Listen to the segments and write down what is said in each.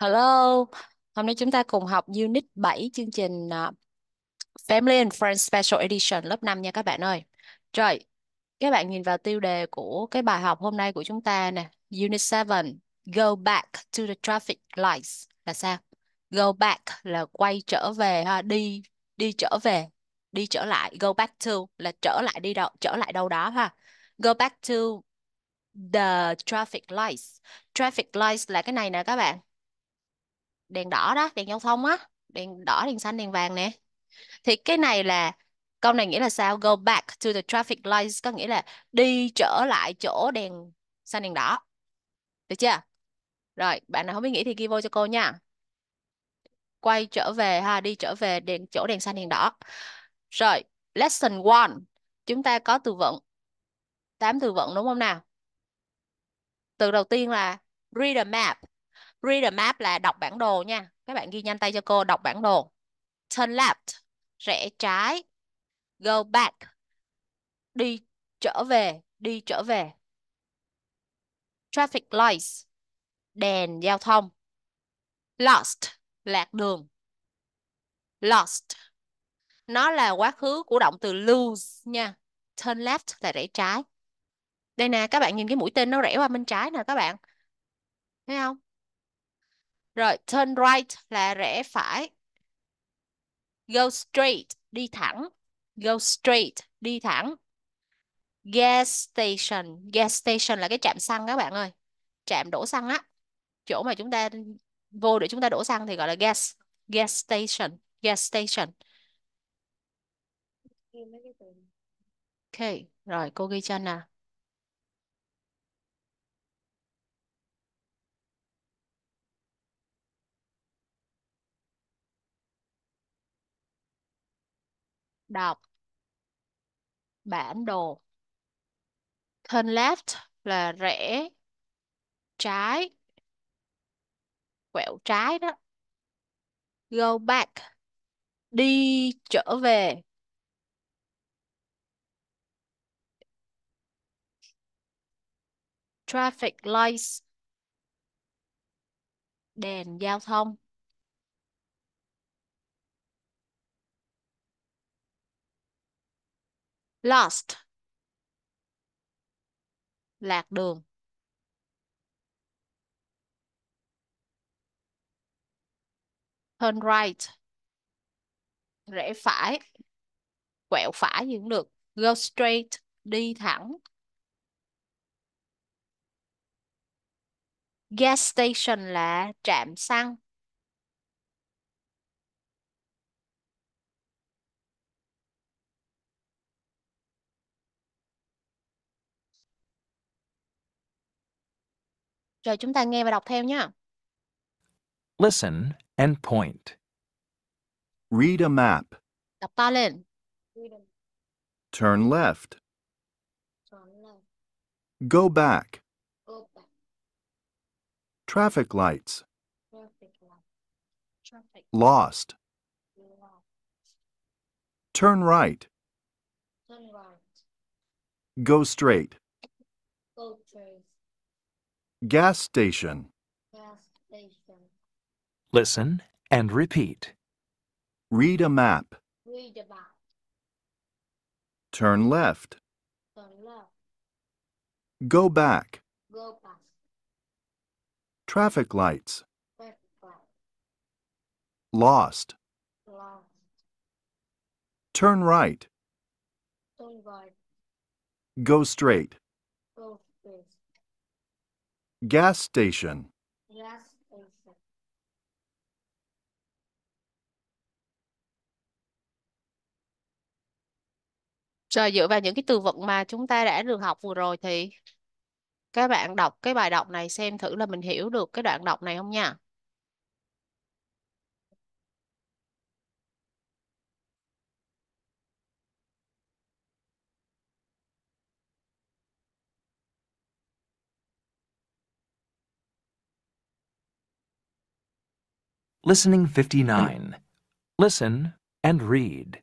Hello, hôm nay chúng ta cùng học Unit 7 chương trình à, Family and Friends Special Edition lớp 5 nha các bạn ơi. Rồi, các bạn nhìn vào tiêu đề của cái bài học hôm nay của chúng ta nè, Unit 7, Go Back to the Traffic Lights là sao? Go back là quay trở về ha, đi đi trở về, đi trở lại, go back to là trở lại đi đâu, trở lại đâu đó ha. Go back to the traffic lights. Traffic lights là cái này nè các bạn đèn đỏ đó đèn giao thông á đèn đỏ đèn xanh đèn vàng nè thì cái này là câu này nghĩa là sao go back to the traffic lights có nghĩa là đi trở lại chỗ đèn xanh đèn đỏ được chưa rồi bạn nào không biết nghĩ thì ghi vô cho cô nha quay trở về ha đi trở về đèn chỗ đèn xanh đèn đỏ rồi lesson one chúng ta có từ vựng tám từ vựng đúng không nào từ đầu tiên là read a map read the map là đọc bản đồ nha các bạn ghi nhanh tay cho cô đọc bản đồ turn left rẽ trái go back đi trở về đi trở về traffic lights đèn giao thông lost lạc đường lost nó là quá khứ của động từ lose nha turn left là rẽ trái đây nè các bạn nhìn cái mũi tên nó rẽ qua bên trái nè các bạn thấy không rồi turn right là rẽ phải. Go straight, đi thẳng. Go straight, đi thẳng. Gas station. Gas station là cái trạm xăng các bạn ơi. Trạm đổ xăng á. Chỗ mà chúng ta vô để chúng ta đổ xăng thì gọi là gas. Gas station. Gas station. Ok, rồi cô ghi cho nè. đọc bản đồ turn left là rẽ trái quẹo trái đó go back đi trở về traffic lights đèn giao thông lost lạc đường turn right rẽ phải quẹo phải những cũng được go straight đi thẳng gas station là trạm xăng Rồi chúng ta nghe và đọc theo nhé. Listen and point. Read a map. Đọc to lên. Turn left. Go back. Traffic lights. Lost. Turn right. Turn right. Go straight. Gas station. Gas station. Listen and repeat. Read a map. Read a map. Turn left. Turn left. Go back. Go back. Traffic lights. Traffic Lost. Lost. Turn right. Turn right. Go straight. Gas station. Gas station. Rồi dựa vào những cái từ vựng mà chúng ta đã được học vừa rồi thì các bạn đọc cái bài đọc này xem thử là mình hiểu được cái đoạn đọc này không nha. Listening 59. Listen and read.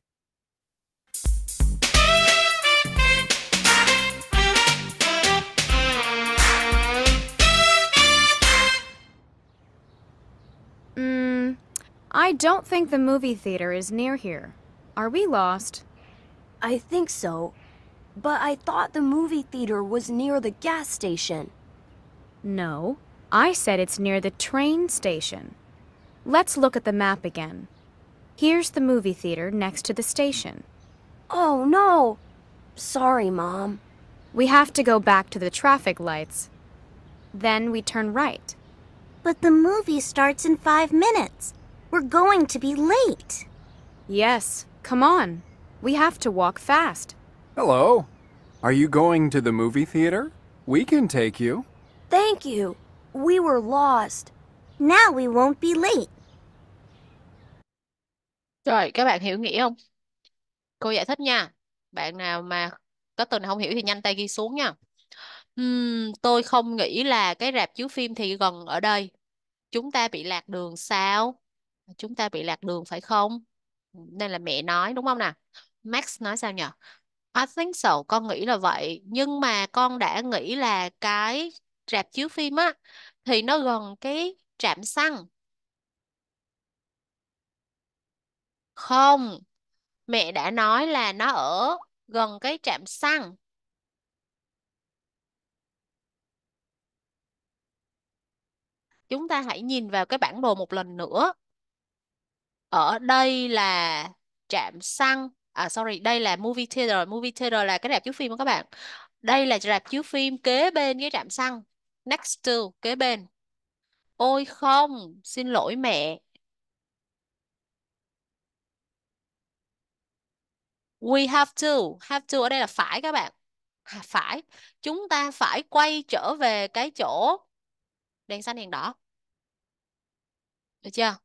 Mm, I don't think the movie theater is near here. Are we lost? I think so. But I thought the movie theater was near the gas station. No, I said it's near the train station. Let's look at the map again. Here's the movie theater next to the station. Oh, no! Sorry, Mom. We have to go back to the traffic lights. Then we turn right. But the movie starts in five minutes. We're going to be late. Yes, come on. We have to walk fast. Hello. Are you going to the movie theater? We can take you. Thank you. We were lost. Now we won't be late. Rồi, các bạn hiểu nghĩa không? Cô giải thích nha. Bạn nào mà có từ nào không hiểu thì nhanh tay ghi xuống nha. Ừm, tôi không nghĩ là cái rạp chiếu phim thì gần ở đây. Chúng ta bị lạc đường sao? Chúng ta bị lạc đường phải không? Nên là mẹ nói đúng không nè? Max nói sao nhở? I think so, con nghĩ là vậy. Nhưng mà con đã nghĩ là cái rạp chiếu phim á thì nó gần cái trạm xăng Không, mẹ đã nói là nó ở gần cái trạm xăng. Chúng ta hãy nhìn vào cái bản đồ một lần nữa. Ở đây là trạm xăng. À sorry, đây là movie theater. Movie theater là cái rạp chiếu phim đó các bạn. Đây là rạp chiếu phim kế bên cái trạm xăng. Next to, kế bên. Ôi không, xin lỗi mẹ. We have to. Have to ở đây là phải các bạn. À, phải. Chúng ta phải quay trở về cái chỗ đèn xanh đèn đỏ. Được chưa?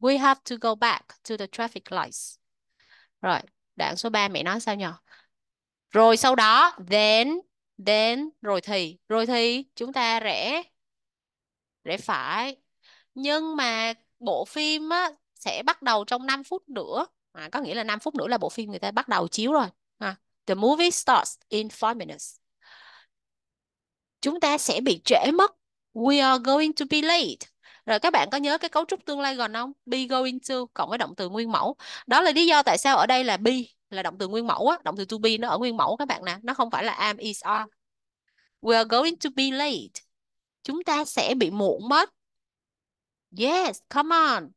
We have to go back to the traffic lights. Rồi, đoạn số 3 mẹ nói sao nhờ? Rồi sau đó, then, then, rồi thì. Rồi thì chúng ta rẽ, rẽ phải. Nhưng mà bộ phim á, sẽ bắt đầu trong 5 phút nữa à, có nghĩa là 5 phút nữa là bộ phim người ta bắt đầu chiếu rồi à, the movie starts in 5 minutes chúng ta sẽ bị trễ mất we are going to be late rồi các bạn có nhớ cái cấu trúc tương lai gần không be going to cộng với động từ nguyên mẫu đó là lý do tại sao ở đây là be là động từ nguyên mẫu á động từ to be nó ở nguyên mẫu các bạn nè nó không phải là am is are we are going to be late chúng ta sẽ bị muộn mất yes come on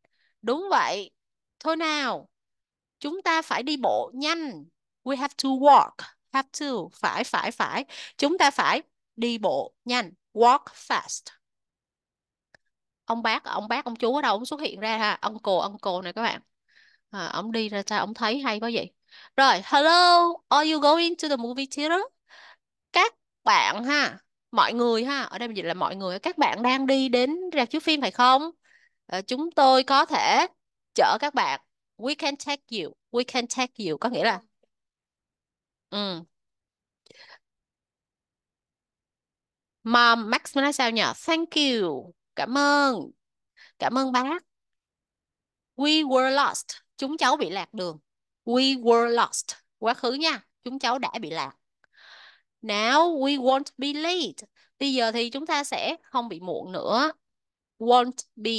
đúng vậy thôi nào chúng ta phải đi bộ nhanh we have to walk have to phải phải phải chúng ta phải đi bộ nhanh walk fast ông bác ông bác ông chú ở đâu ông xuất hiện ra ha ông cô ông cô này các bạn à, ông đi ra sao ông thấy hay quá vậy rồi hello are you going to the movie theater các bạn ha mọi người ha ở đây mình dịch là mọi người các bạn đang đi đến rạp chiếu phim phải không à, chúng tôi có thể chở các bạn we can take you we can take you có nghĩa là um, ừ. Mom Max nói sao nhỉ thank you cảm ơn cảm ơn bác we were lost chúng cháu bị lạc đường we were lost quá khứ nha chúng cháu đã bị lạc now we won't be late bây giờ thì chúng ta sẽ không bị muộn nữa won't be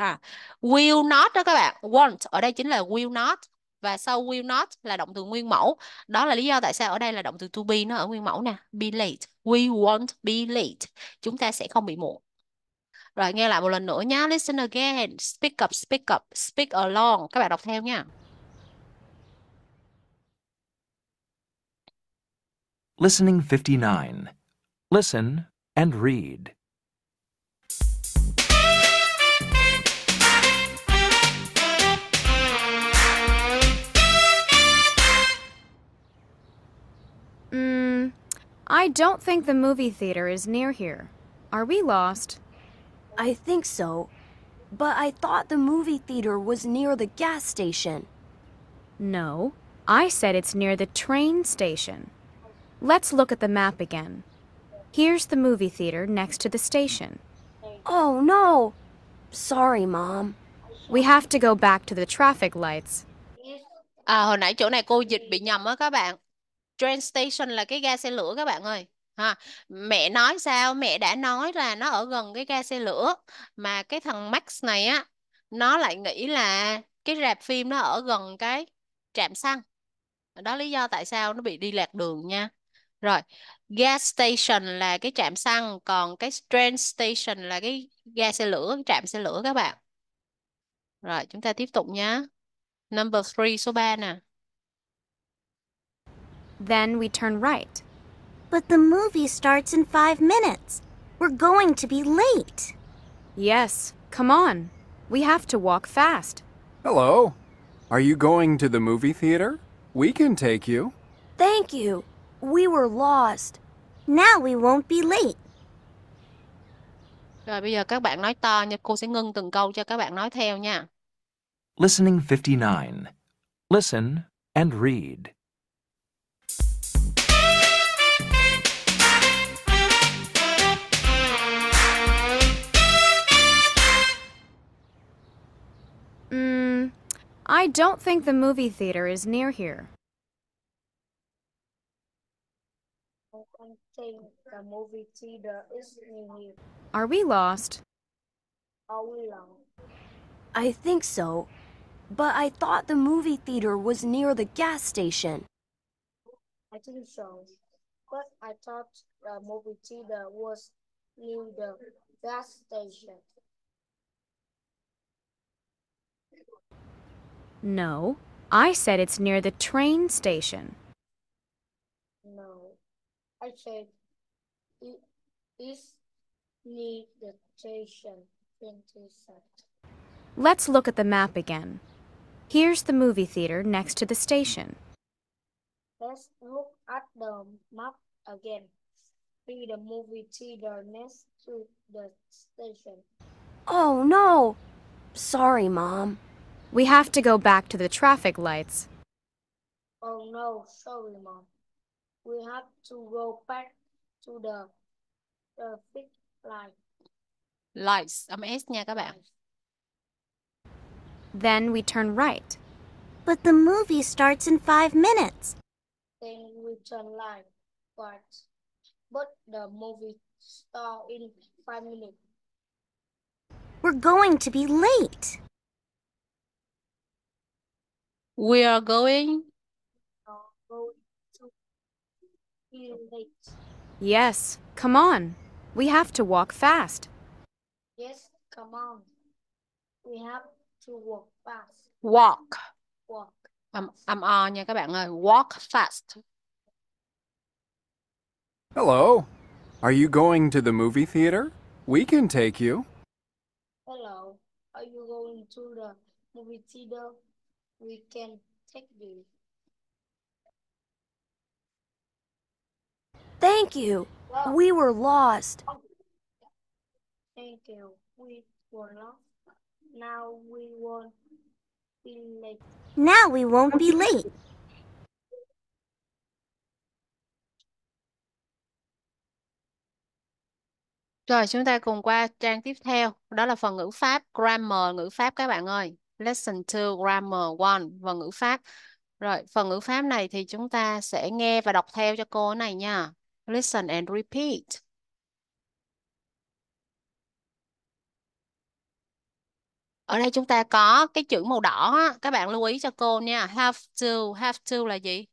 à will not đó các bạn won't ở đây chính là will not và sau will not là động từ nguyên mẫu đó là lý do tại sao ở đây là động từ to be nó ở nguyên mẫu nè be late we won't be late chúng ta sẽ không bị muộn rồi nghe lại một lần nữa nhá listen again speak up speak up speak along các bạn đọc theo nha Listening 59 Listen and read I don't think the movie theater is near here. Are we lost? I think so. But I thought the movie theater was near the gas station. No, I said it's near the train station. Let's look at the map again. Here's the movie theater next to the station. Oh, no! Sorry, Mom. We have to go back to the traffic lights. À, hồi nãy chỗ này cô dịch bị nhầm á các bạn. train station là cái ga xe lửa các bạn ơi ha mẹ nói sao mẹ đã nói là nó ở gần cái ga xe lửa mà cái thằng Max này á nó lại nghĩ là cái rạp phim nó ở gần cái trạm xăng đó lý do tại sao nó bị đi lạc đường nha rồi gas station là cái trạm xăng còn cái train station là cái ga xe lửa cái trạm xe lửa các bạn rồi chúng ta tiếp tục nhé number 3 số 3 nè Then we turn right. But the movie starts in five minutes. We're going to be late. Yes, come on. We have to walk fast. Hello. Are you going to the movie theater? We can take you. Thank you. We were lost. Now we won't be late. Rồi bây giờ các bạn nói to nha, cô sẽ ngưng từng câu cho các bạn nói theo nha. Listening 59. Listen and read. I don't think the movie theater is near here. the movie theater is near here. Are we lost? Are we lost? I think so. But I thought the movie theater was near the gas station. I think so. But I thought the uh, movie theater was near the gas station. No, I said it's near the train station. No, I said it is near the station. Let's look at the map again. Here's the movie theater next to the station. Let's look at the map again. See the movie theater next to the station. Oh no! Sorry, Mom. We have to go back to the traffic lights. Oh no, sorry mom. We have to go back to the traffic light. Lights, âm S nha các bạn. Then we turn right. But the movie starts in five minutes. Then we turn right, but, but the movie starts in five minutes. We're going to be late. We are going. Yes, come on. We have to walk fast. Yes, come on. We have to walk fast. Walk. Walk. I'm, I'm on nha các bạn ơi. Walk fast. Hello. Are you going to the movie theater? We can take you. Hello. Are you going to the movie theater? we can take you. Thank you. Wow. We were lost. Thank you. We were lost. Now we won't be late. Now we won't be late. Rồi chúng ta cùng qua trang tiếp theo, đó là phần ngữ pháp, grammar, ngữ pháp các bạn ơi lesson 2 grammar 1 và ngữ pháp. Rồi, phần ngữ pháp này thì chúng ta sẽ nghe và đọc theo cho cô này nha. Listen and repeat. Ở đây chúng ta có cái chữ màu đỏ các bạn lưu ý cho cô nha. Have to, have to là gì?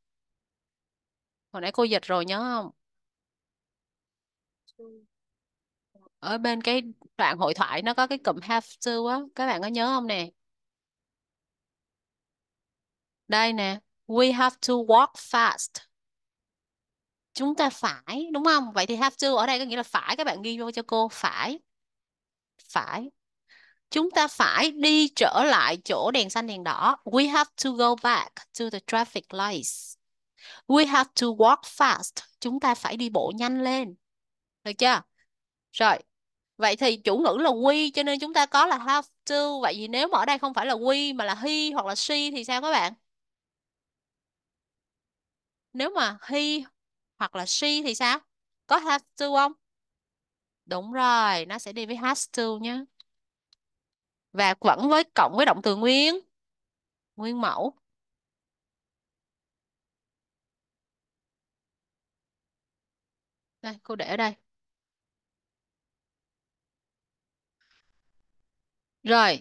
Hồi nãy cô dịch rồi nhớ không? Ở bên cái đoạn hội thoại nó có cái cụm have to á, các bạn có nhớ không nè? Đây nè, we have to walk fast. Chúng ta phải, đúng không? Vậy thì have to ở đây có nghĩa là phải, các bạn ghi vô cho cô, phải. Phải. Chúng ta phải đi trở lại chỗ đèn xanh đèn đỏ. We have to go back to the traffic lights. We have to walk fast. Chúng ta phải đi bộ nhanh lên. Được chưa? Rồi. Vậy thì chủ ngữ là we cho nên chúng ta có là have to. Vậy thì nếu mà ở đây không phải là we mà là he hoặc là she thì sao các bạn? Nếu mà he hoặc là she thì sao? Có has to không? Đúng rồi, nó sẽ đi với has to nhé. Và vẫn với cộng với động từ nguyên. Nguyên mẫu. Đây, cô để ở đây. Rồi,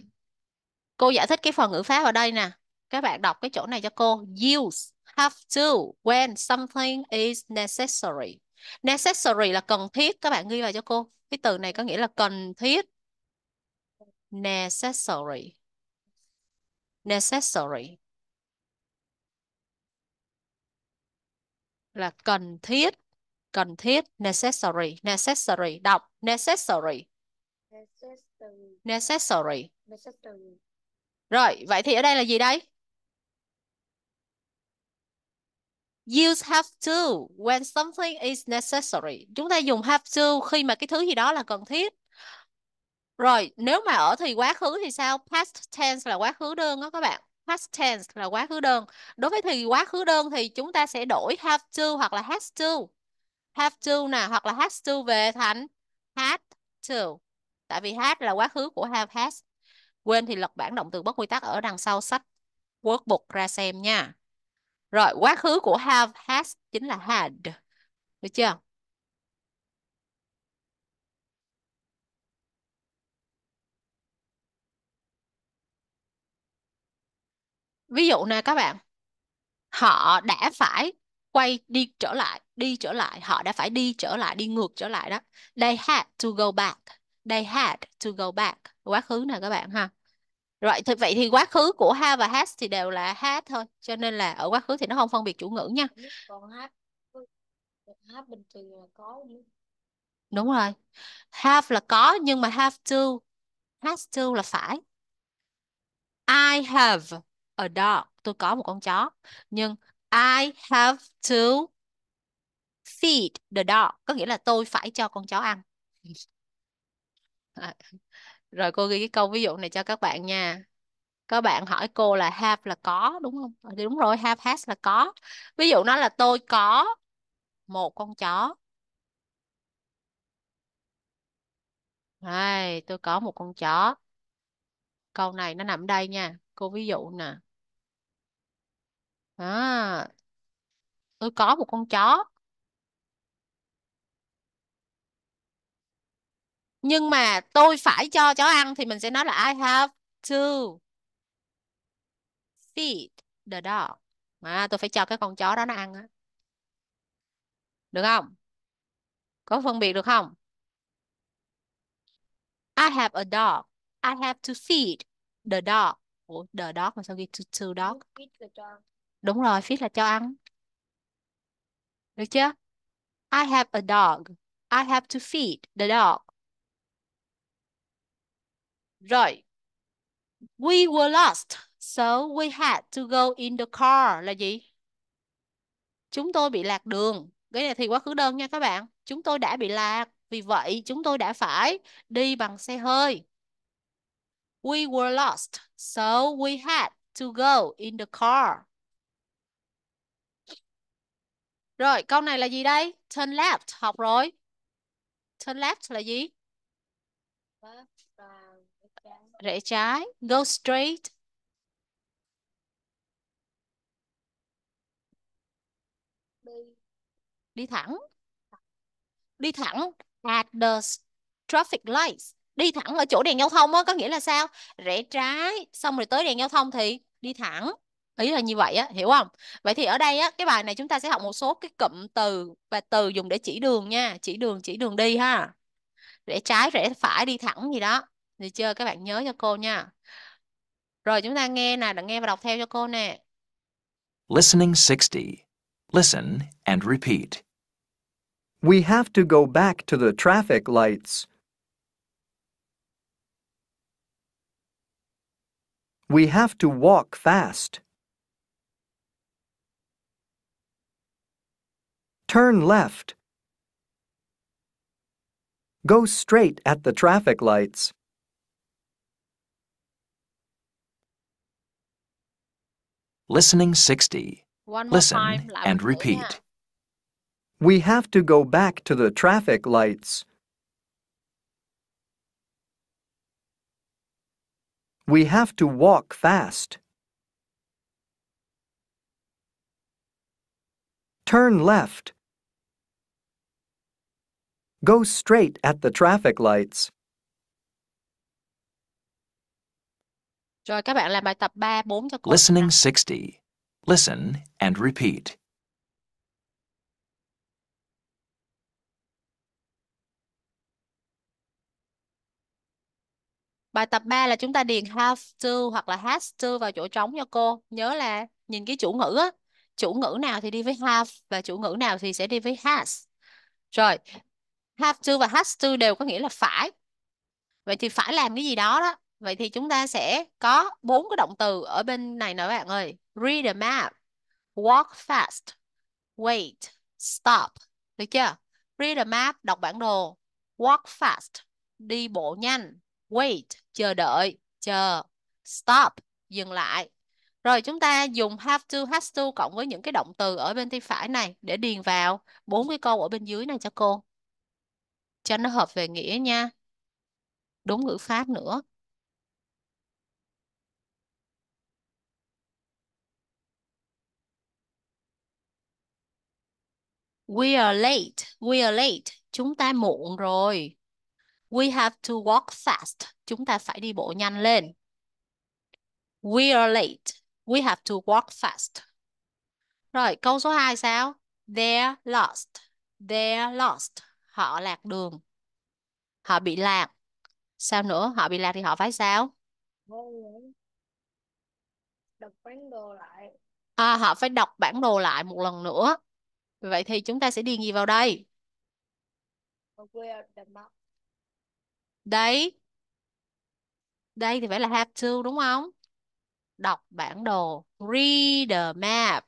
cô giải thích cái phần ngữ pháp ở đây nè. Các bạn đọc cái chỗ này cho cô. Use have to when something is necessary. Necessary là cần thiết, các bạn ghi vào cho cô. Cái từ này có nghĩa là cần thiết. Necessary. Necessary. Là cần thiết. Cần thiết. Necessary. Necessary. Đọc. Necessary. Necessary. Necessary. Necessary. Rồi, vậy thì ở đây là gì đây? Use have to when something is necessary. Chúng ta dùng have to khi mà cái thứ gì đó là cần thiết. Rồi, nếu mà ở thì quá khứ thì sao? Past tense là quá khứ đơn đó các bạn. Past tense là quá khứ đơn. Đối với thì quá khứ đơn thì chúng ta sẽ đổi have to hoặc là has to. Have to nè, hoặc là has to về thành had to. Tại vì had là quá khứ của have has. Quên thì lật bản động từ bất quy tắc ở đằng sau sách workbook ra xem nha. Rồi, quá khứ của have has chính là had. Được chưa? Ví dụ nè các bạn. Họ đã phải quay đi trở lại, đi trở lại, họ đã phải đi trở lại, đi ngược trở lại đó. They had to go back. They had to go back. Quá khứ nè các bạn ha. Rồi thì vậy thì quá khứ của have và has thì đều là ha thôi, cho nên là ở quá khứ thì nó không phân biệt chủ ngữ nha. Còn ha ha bình thường là có Đúng rồi. Have là có nhưng mà have to, has to là phải. I have a dog, tôi có một con chó, nhưng I have to feed the dog, có nghĩa là tôi phải cho con chó ăn. Rồi cô ghi cái câu ví dụ này cho các bạn nha. Các bạn hỏi cô là have là có đúng không? Ờ, đúng rồi, have has là có. Ví dụ nó là tôi có một con chó. Đây, tôi có một con chó. Câu này nó nằm đây nha. Cô ví dụ nè. À, tôi có một con chó nhưng mà tôi phải cho chó ăn thì mình sẽ nói là I have to feed the dog à, tôi phải cho cái con chó đó nó ăn được không có phân biệt được không I have a dog I have to feed the dog Ủa, the dog mà sao ghi to, to dog đúng rồi feed là cho ăn được chưa I have a dog I have to feed the dog rồi. We were lost. So we had to go in the car là gì? Chúng tôi bị lạc đường. Cái này thì quá khứ đơn nha các bạn. Chúng tôi đã bị lạc. Vì vậy chúng tôi đã phải đi bằng xe hơi. We were lost. So we had to go in the car. Rồi câu này là gì đây? Turn left. Học rồi. Turn left là gì? rẽ trái, go straight. Đi. thẳng. Đi thẳng at the traffic lights. Đi thẳng ở chỗ đèn giao thông á, có nghĩa là sao? Rẽ trái, xong rồi tới đèn giao thông thì đi thẳng. Ý là như vậy á, hiểu không? Vậy thì ở đây á, cái bài này chúng ta sẽ học một số cái cụm từ và từ dùng để chỉ đường nha. Chỉ đường, chỉ đường đi ha. Rẽ trái, rẽ phải, đi thẳng gì đó. Được chưa? Các bạn nhớ cho cô nha. Rồi chúng ta nghe nè, nghe và đọc theo cho cô nè. Listening 60. Listen and repeat. We have to go back to the traffic lights. We have to walk fast. Turn left. Go straight at the traffic lights. Listening 60. Listen time, and repeat. We have to go back to the traffic lights. We have to walk fast. Turn left. Go straight at the traffic lights. Rồi các bạn làm bài tập 3 4 cho cô. Listening 60. Listen and repeat. Bài tập 3 là chúng ta điền have to hoặc là has to vào chỗ trống cho cô. Nhớ là nhìn cái chủ ngữ á, chủ ngữ nào thì đi với have và chủ ngữ nào thì sẽ đi với has. Rồi, have to và has to đều có nghĩa là phải. Vậy thì phải làm cái gì đó đó. Vậy thì chúng ta sẽ có bốn cái động từ ở bên này nè bạn ơi. Read a map, walk fast, wait, stop. Được chưa? Read a map, đọc bản đồ. Walk fast, đi bộ nhanh. Wait, chờ đợi, chờ. Stop, dừng lại. Rồi chúng ta dùng have to, has to cộng với những cái động từ ở bên tay phải này để điền vào bốn cái câu ở bên dưới này cho cô. Cho nó hợp về nghĩa nha. Đúng ngữ pháp nữa. We are late. We are late. Chúng ta muộn rồi. We have to walk fast. Chúng ta phải đi bộ nhanh lên. We are late. We have to walk fast. Rồi, câu số 2 sao? They're lost. They're lost. Họ lạc đường. Họ bị lạc. Sao nữa? Họ bị lạc thì họ phải sao? Đọc bản đồ lại. À, họ phải đọc bản đồ lại một lần nữa. Vậy thì chúng ta sẽ điền gì vào đây? Đấy. Đây thì phải là have to đúng không? Đọc bản đồ. Read the map.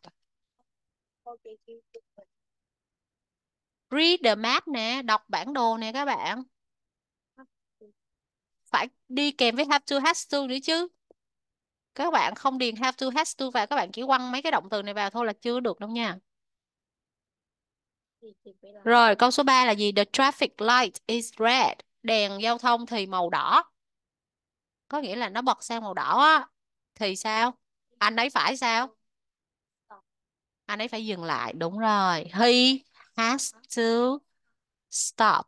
Read the map nè, đọc bản đồ nè các bạn. Phải đi kèm với have to, has to nữa chứ. Các bạn không điền have to, has to vào, các bạn chỉ quăng mấy cái động từ này vào thôi là chưa được đâu nha. Rồi, câu số 3 là gì? The traffic light is red. Đèn giao thông thì màu đỏ. Có nghĩa là nó bật sang màu đỏ á. Thì sao? Anh ấy phải sao? Anh ấy phải dừng lại. Đúng rồi. He has to stop.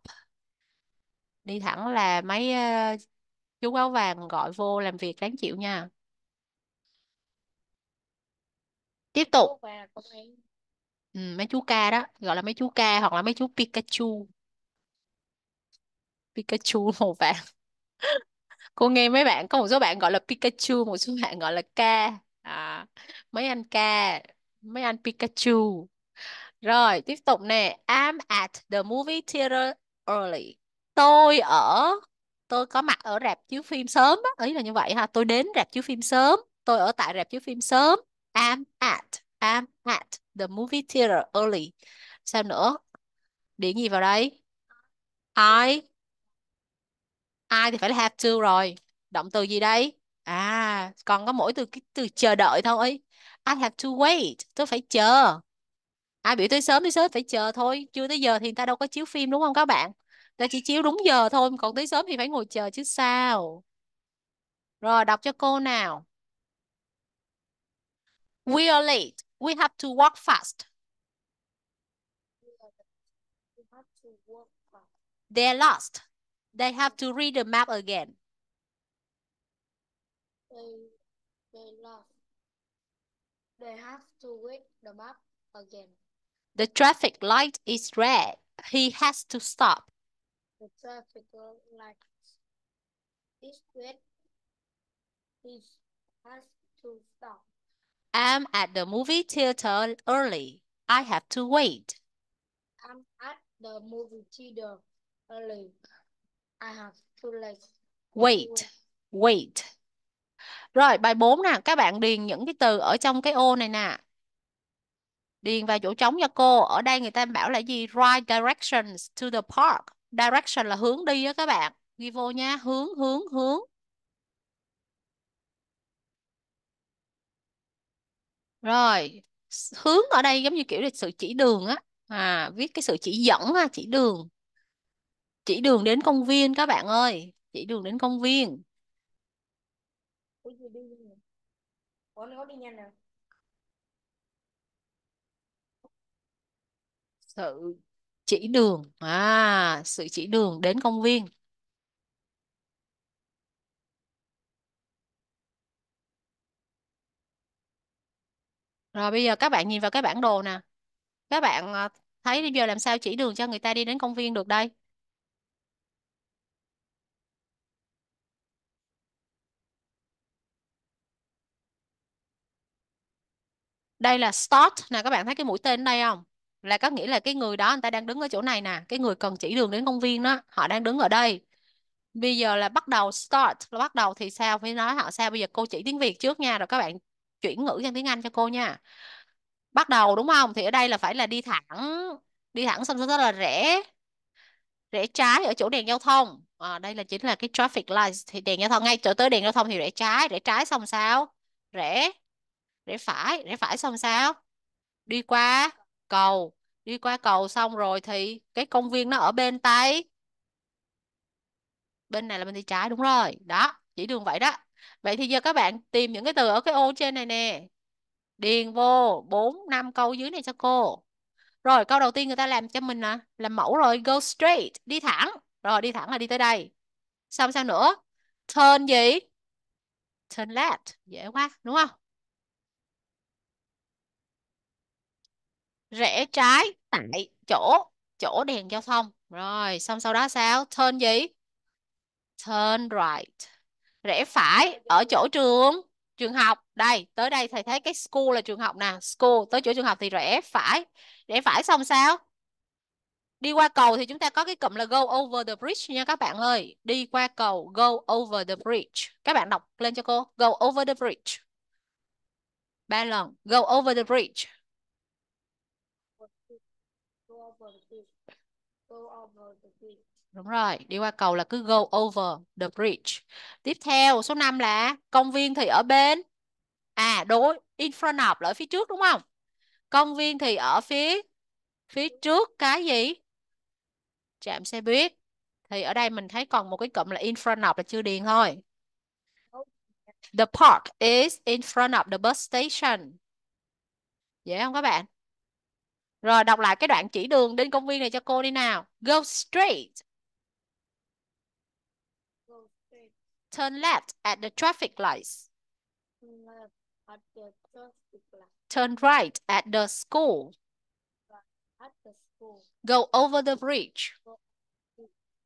Đi thẳng là mấy uh, chú áo vàng gọi vô làm việc đáng chịu nha. Tiếp tục ừ, mấy chú ca đó gọi là mấy chú ca hoặc là mấy chú Pikachu Pikachu màu vàng cô nghe mấy bạn có một số bạn gọi là Pikachu một số bạn gọi là ca à, mấy anh ca mấy anh Pikachu rồi tiếp tục nè I'm at the movie theater early tôi ở tôi có mặt ở rạp chiếu phim sớm đó. ý là như vậy ha tôi đến rạp chiếu phim sớm tôi ở tại rạp chiếu phim sớm I'm at I'm at the movie theater early. Xem nữa. Điển gì vào đây? I. I thì phải là have to rồi. Động từ gì đây? À, còn có mỗi từ cái từ chờ đợi thôi. I have to wait. Tôi phải chờ. Ai biểu tới sớm thì sớm phải chờ thôi. Chưa tới giờ thì người ta đâu có chiếu phim đúng không các bạn? ta chỉ chiếu đúng giờ thôi. Còn tới sớm thì phải ngồi chờ chứ sao. Rồi, đọc cho cô nào. We are late. We have to walk fast. fast. They're lost. They have to read the map again. They, they lost. They have to read the map again. The traffic light is red. He has to stop. The traffic light is red. He has to stop. am at the movie theater early. I have to wait. I'm at the movie theater early. I have to like wait. wait. Wait. Rồi bài 4 nè, các bạn điền những cái từ ở trong cái ô này nè. Điền vào chỗ trống cho cô. Ở đây người ta bảo là gì? Right directions to the park. Direction là hướng đi á các bạn. Ghi vô nha, hướng hướng hướng. rồi hướng ở đây giống như kiểu là sự chỉ đường á à viết cái sự chỉ dẫn ha chỉ đường chỉ đường đến công viên các bạn ơi chỉ đường đến công viên Ủa, đi nhanh Ủa, đi nhanh sự chỉ đường à sự chỉ đường đến công viên Rồi bây giờ các bạn nhìn vào cái bản đồ nè. Các bạn ờ, thấy bây giờ làm sao chỉ đường cho người ta đi đến công viên được đây? Đây là start nè, các bạn thấy cái mũi tên đây không? Là có nghĩa là cái người đó người ta đang đứng ở chỗ này nè, cái người cần chỉ đường đến công viên đó, họ đang đứng ở đây. Bây giờ là bắt đầu start, là bắt đầu thì sao? Phải nói họ sao? Bây giờ cô chỉ tiếng Việt trước nha, rồi các bạn chuyển ngữ sang tiếng Anh cho cô nha bắt đầu đúng không thì ở đây là phải là đi thẳng đi thẳng xong rất là rẽ rẽ trái ở chỗ đèn giao thông à, đây là chính là cái traffic light thì đèn giao thông ngay chỗ tới đèn giao thông thì rẽ trái rẽ trái xong sao rẽ rẽ phải rẽ phải xong sao đi qua cầu đi qua cầu xong rồi thì cái công viên nó ở bên tay bên này là bên tay trái đúng rồi đó chỉ đường vậy đó Vậy thì giờ các bạn tìm những cái từ ở cái ô trên này nè. Điền vô 4 5 câu dưới này cho cô. Rồi câu đầu tiên người ta làm cho mình là làm mẫu rồi, go straight, đi thẳng. Rồi đi thẳng là đi tới đây. Xong sao nữa? Turn gì? Turn left. Dễ quá, đúng không? Rẽ trái tại chỗ chỗ đèn giao thông. Rồi, xong sau đó sao? Turn gì? Turn right rẽ phải ở chỗ trường trường học đây tới đây thầy thấy cái school là trường học nè school tới chỗ trường học thì rẽ phải rẽ phải xong sao đi qua cầu thì chúng ta có cái cụm là go over the bridge nha các bạn ơi đi qua cầu go over the bridge các bạn đọc lên cho cô go over the bridge ba lần go over the bridge go over the bridge go over the bridge Đúng rồi, đi qua cầu là cứ go over the bridge. Tiếp theo, số 5 là công viên thì ở bên. À, đối, in front of là ở phía trước đúng không? Công viên thì ở phía phía trước cái gì? Trạm xe buýt. Thì ở đây mình thấy còn một cái cụm là in front of là chưa điền thôi. The park is in front of the bus station. Dễ không các bạn? Rồi đọc lại cái đoạn chỉ đường đến công viên này cho cô đi nào. Go straight Turn left at the traffic lights. At the light. Turn right at the school. At the school. Go over the bridge.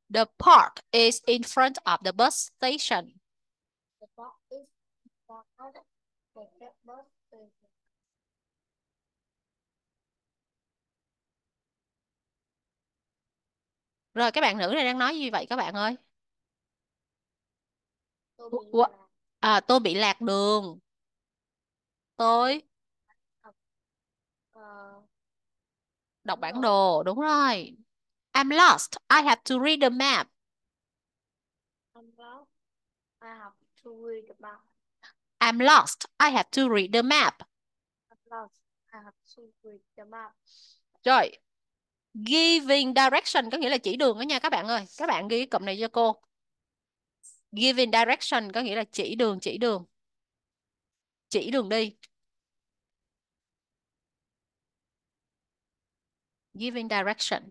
The park is in front of the bus station. The park is Rồi các bạn nữ này đang nói như vậy các bạn ơi? What? À, tôi bị lạc đường. Tôi ờ. đọc bản đồ, đúng rồi. I'm lost. I have to read the map. I'm lost. I have to read the map. I'm lost. I have to read the map. I'm lost. I have to read the map. Rồi. Giving direction có nghĩa là chỉ đường đó nha các bạn ơi. Các bạn ghi cái cụm này cho cô giving direction có nghĩa là chỉ đường chỉ đường chỉ đường đi giving direction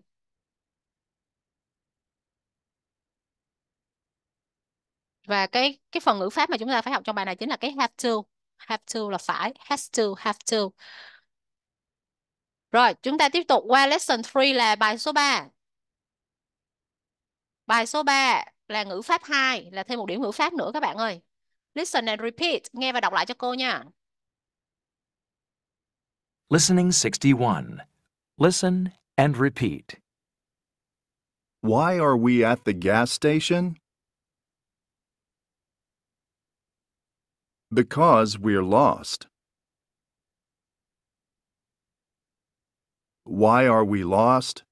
và cái cái phần ngữ pháp mà chúng ta phải học trong bài này chính là cái have to have to là phải has to have to rồi chúng ta tiếp tục qua lesson 3 là bài số 3 bài số 3 là ngữ pháp 2 là thêm một điểm ngữ pháp nữa các bạn ơi. Listen and repeat, nghe và đọc lại cho cô nha. Listening 61. Listen and repeat. Why are we at the gas station? Because we're lost. Why are we lost?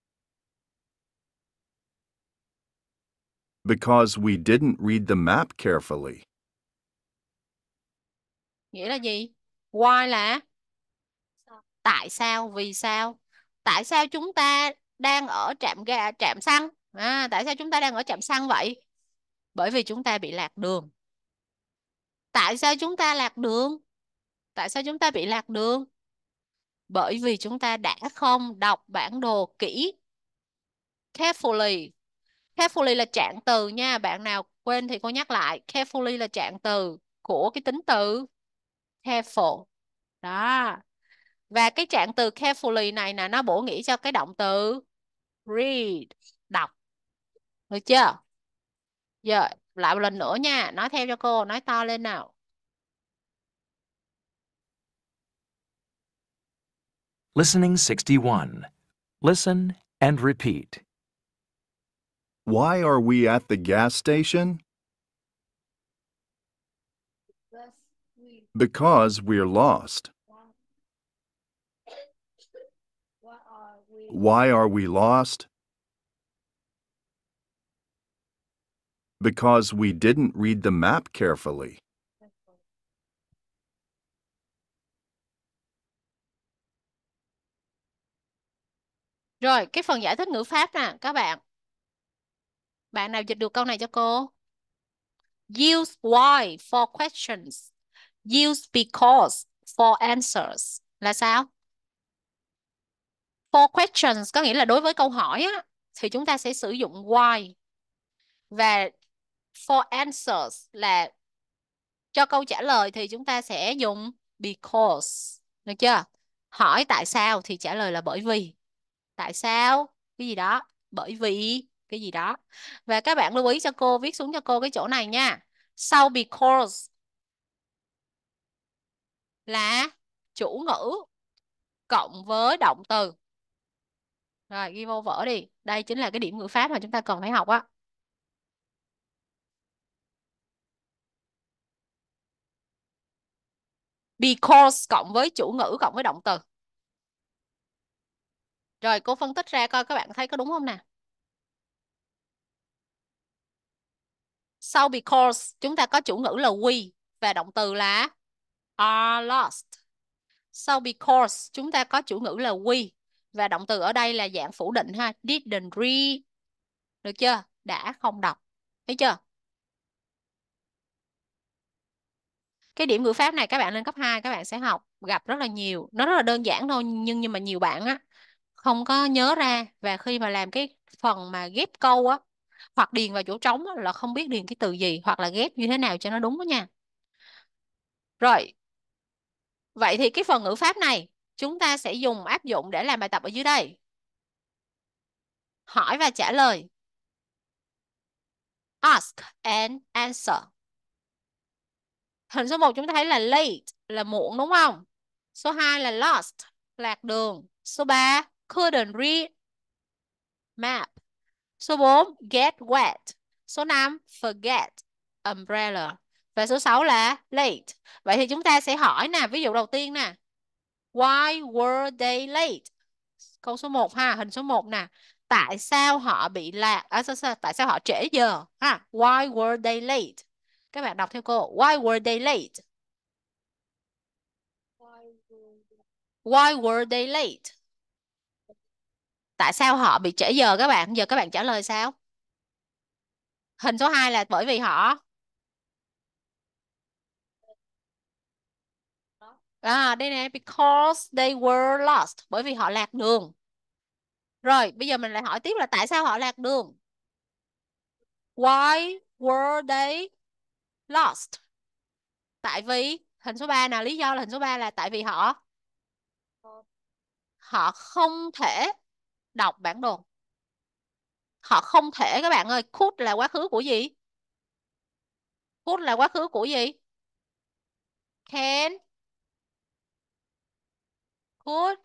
Because we didn't read the map carefully. Nghĩa là gì? Why là tại sao, vì sao? Tại sao chúng ta đang ở trạm ga, trạm xăng? À, tại sao chúng ta đang ở trạm xăng vậy? Bởi vì chúng ta bị lạc đường. Tại sao chúng ta lạc đường? Tại sao chúng ta bị lạc đường? Bởi vì chúng ta đã không đọc bản đồ kỹ carefully carefully là trạng từ nha bạn nào quên thì cô nhắc lại carefully là trạng từ của cái tính từ careful đó và cái trạng từ carefully này là nó bổ nghĩa cho cái động từ read đọc được chưa giờ lại một lần nữa nha nói theo cho cô nói to lên nào Listening 61. Listen and repeat. Why are we at the gas station? Because we're lost. Why are we lost? Because we didn't read the map carefully. Rồi, cái phần giải thích ngữ pháp nè, các bạn Bạn nào dịch được câu này cho cô? Use why for questions. Use because for answers. Là sao? For questions có nghĩa là đối với câu hỏi á, thì chúng ta sẽ sử dụng why. Và for answers là cho câu trả lời thì chúng ta sẽ dùng because. Được chưa? Hỏi tại sao thì trả lời là bởi vì. Tại sao? Cái gì đó? Bởi vì cái gì đó và các bạn lưu ý cho cô viết xuống cho cô cái chỗ này nha sau because là chủ ngữ cộng với động từ rồi ghi vô vở đi đây chính là cái điểm ngữ pháp mà chúng ta cần phải học á because cộng với chủ ngữ cộng với động từ rồi cô phân tích ra coi các bạn thấy có đúng không nè Sau because chúng ta có chủ ngữ là we và động từ là are lost. Sau because chúng ta có chủ ngữ là we và động từ ở đây là dạng phủ định ha, didn't read. Được chưa? Đã không đọc. Thấy chưa? Cái điểm ngữ pháp này các bạn lên cấp 2 các bạn sẽ học gặp rất là nhiều. Nó rất là đơn giản thôi nhưng nhưng mà nhiều bạn á không có nhớ ra và khi mà làm cái phần mà ghép câu á hoặc điền vào chỗ trống là không biết điền cái từ gì hoặc là ghép như thế nào cho nó đúng đó nha rồi vậy thì cái phần ngữ pháp này chúng ta sẽ dùng áp dụng để làm bài tập ở dưới đây hỏi và trả lời ask and answer hình số 1 chúng ta thấy là late là muộn đúng không số 2 là lost lạc đường số 3 couldn't read map Số 4, get wet. Số 5, forget umbrella. Và số 6 là late. Vậy thì chúng ta sẽ hỏi nè, ví dụ đầu tiên nè. Why were they late? Câu số 1 ha, hình số 1 nè. Tại sao họ bị lạc à, sao, sao, tại sao họ trễ giờ ha? Why were they late? Các bạn đọc theo cô. Why were they late? Why were they late? tại sao họ bị trễ giờ các bạn giờ các bạn trả lời sao hình số 2 là bởi vì họ à đây nè because they were lost bởi vì họ lạc đường rồi bây giờ mình lại hỏi tiếp là tại sao họ lạc đường why were they lost tại vì hình số 3 nào lý do là hình số 3 là tại vì họ họ không thể đọc bản đồ họ không thể các bạn ơi could là quá khứ của gì could là quá khứ của gì can could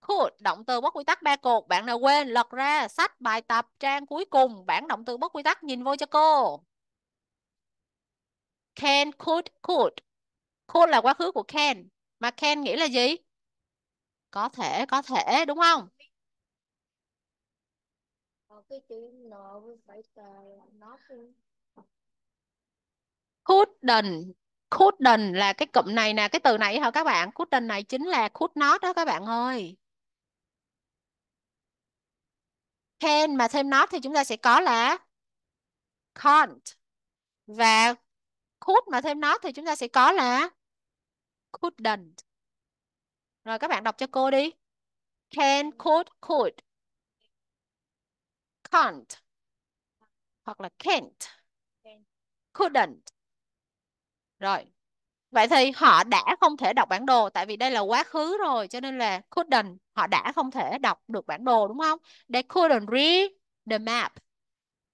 could động từ bất quy tắc ba cột bạn nào quên lật ra sách bài tập trang cuối cùng bản động từ bất quy tắc nhìn vô cho cô can could could could là quá khứ của can mà can nghĩa là gì có thể có thể đúng không cái chữ N với phải tờ là nó Couldn't couldn't là cái cụm này nè cái từ này hả các bạn couldn't này chính là could not đó các bạn ơi can mà thêm not thì chúng ta sẽ có là can't và could mà thêm not thì chúng ta sẽ có là couldn't rồi các bạn đọc cho cô đi can could could can't hoặc là can't, couldn't. Rồi. Vậy thì họ đã không thể đọc bản đồ tại vì đây là quá khứ rồi cho nên là couldn't, họ đã không thể đọc được bản đồ đúng không? They couldn't read the map.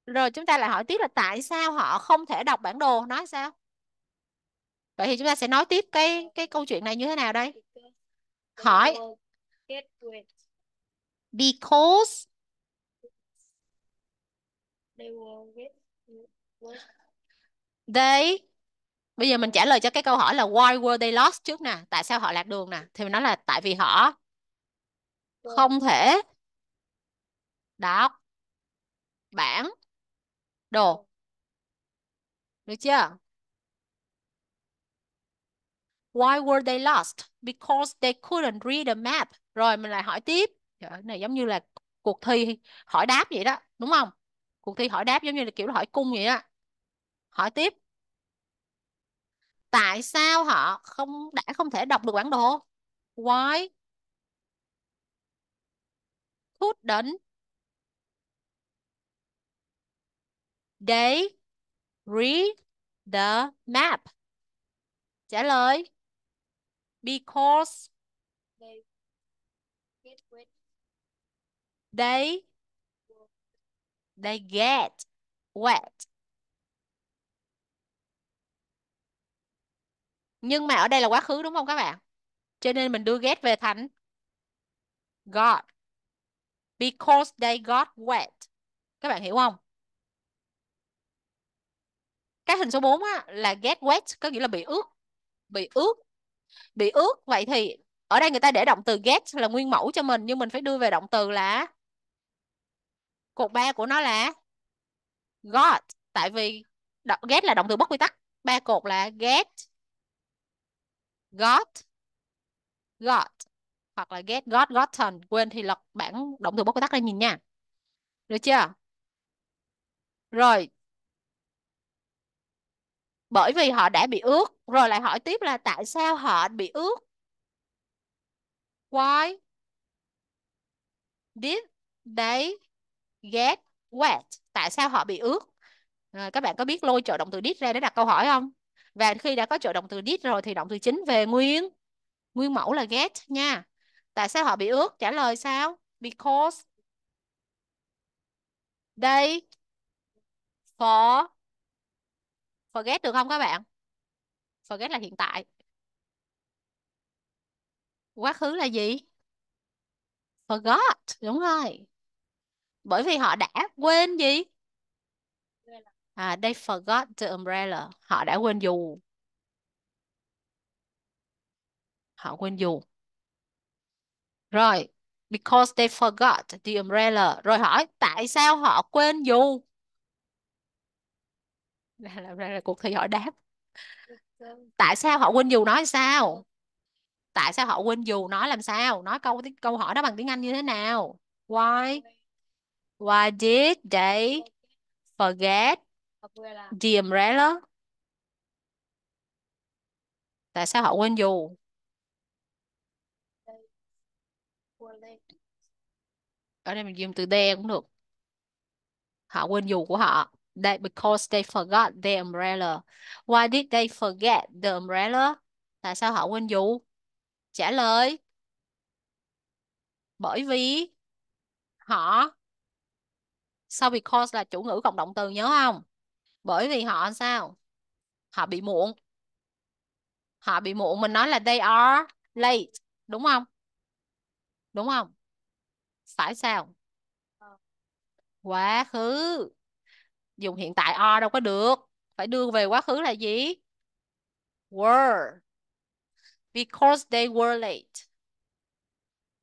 Rồi chúng ta lại hỏi tiếp là tại sao họ không thể đọc bản đồ, nói sao? Vậy thì chúng ta sẽ nói tiếp cái cái câu chuyện này như thế nào đây? Hỏi Because They were with, with. They Bây giờ mình trả lời cho cái câu hỏi là why were they lost trước nè, tại sao họ lạc đường nè. Thì nó là tại vì họ không thể đọc bản đồ. Được chưa? Why were they lost? Because they couldn't read the map. Rồi mình lại hỏi tiếp. Trời, này giống như là cuộc thi hỏi đáp vậy đó, đúng không? cuộc thi hỏi đáp giống như là kiểu là hỏi cung vậy á hỏi tiếp tại sao họ không đã không thể đọc được bản đồ why couldn't they read the map trả lời because they, they They get wet. Nhưng mà ở đây là quá khứ đúng không các bạn? Cho nên mình đưa get về thành got. Because they got wet. Các bạn hiểu không? Cái hình số 4 á, là get wet có nghĩa là bị ướt. Bị ướt. Bị ướt. Vậy thì ở đây người ta để động từ get là nguyên mẫu cho mình nhưng mình phải đưa về động từ là cột ba của nó là got tại vì get là động từ bất quy tắc ba cột là get got got hoặc là get got gotten quên thì lật bảng động từ bất quy tắc ra nhìn nha được chưa rồi bởi vì họ đã bị ướt rồi lại hỏi tiếp là tại sao họ bị ướt why did they get wet tại sao họ bị ướt à, các bạn có biết lôi trợ động từ did ra để đặt câu hỏi không và khi đã có trợ động từ did rồi thì động từ chính về nguyên nguyên mẫu là get nha tại sao họ bị ướt trả lời sao because they for forget được không các bạn forget là hiện tại quá khứ là gì forgot đúng rồi bởi vì họ đã quên gì à? à they forgot the umbrella họ đã quên dù họ quên dù rồi because they forgot the umbrella rồi hỏi tại sao họ quên dù đây là, đây là cuộc thi hỏi đáp tại sao họ quên dù nói sao tại sao họ quên dù nói làm sao nói câu câu hỏi đó bằng tiếng Anh như thế nào why Why did they forget the umbrella? Tại sao họ quên dù? Ở đây mình dùng từ they cũng được. Họ quên dù của họ. That because they forgot the umbrella. Why did they forget the umbrella? Tại sao họ quên dù? Trả lời. Bởi vì họ sau because là chủ ngữ cộng động từ nhớ không bởi vì họ sao họ bị muộn họ bị muộn mình nói là they are late đúng không đúng không phải sao quá khứ dùng hiện tại are đâu có được phải đưa về quá khứ là gì were because they were late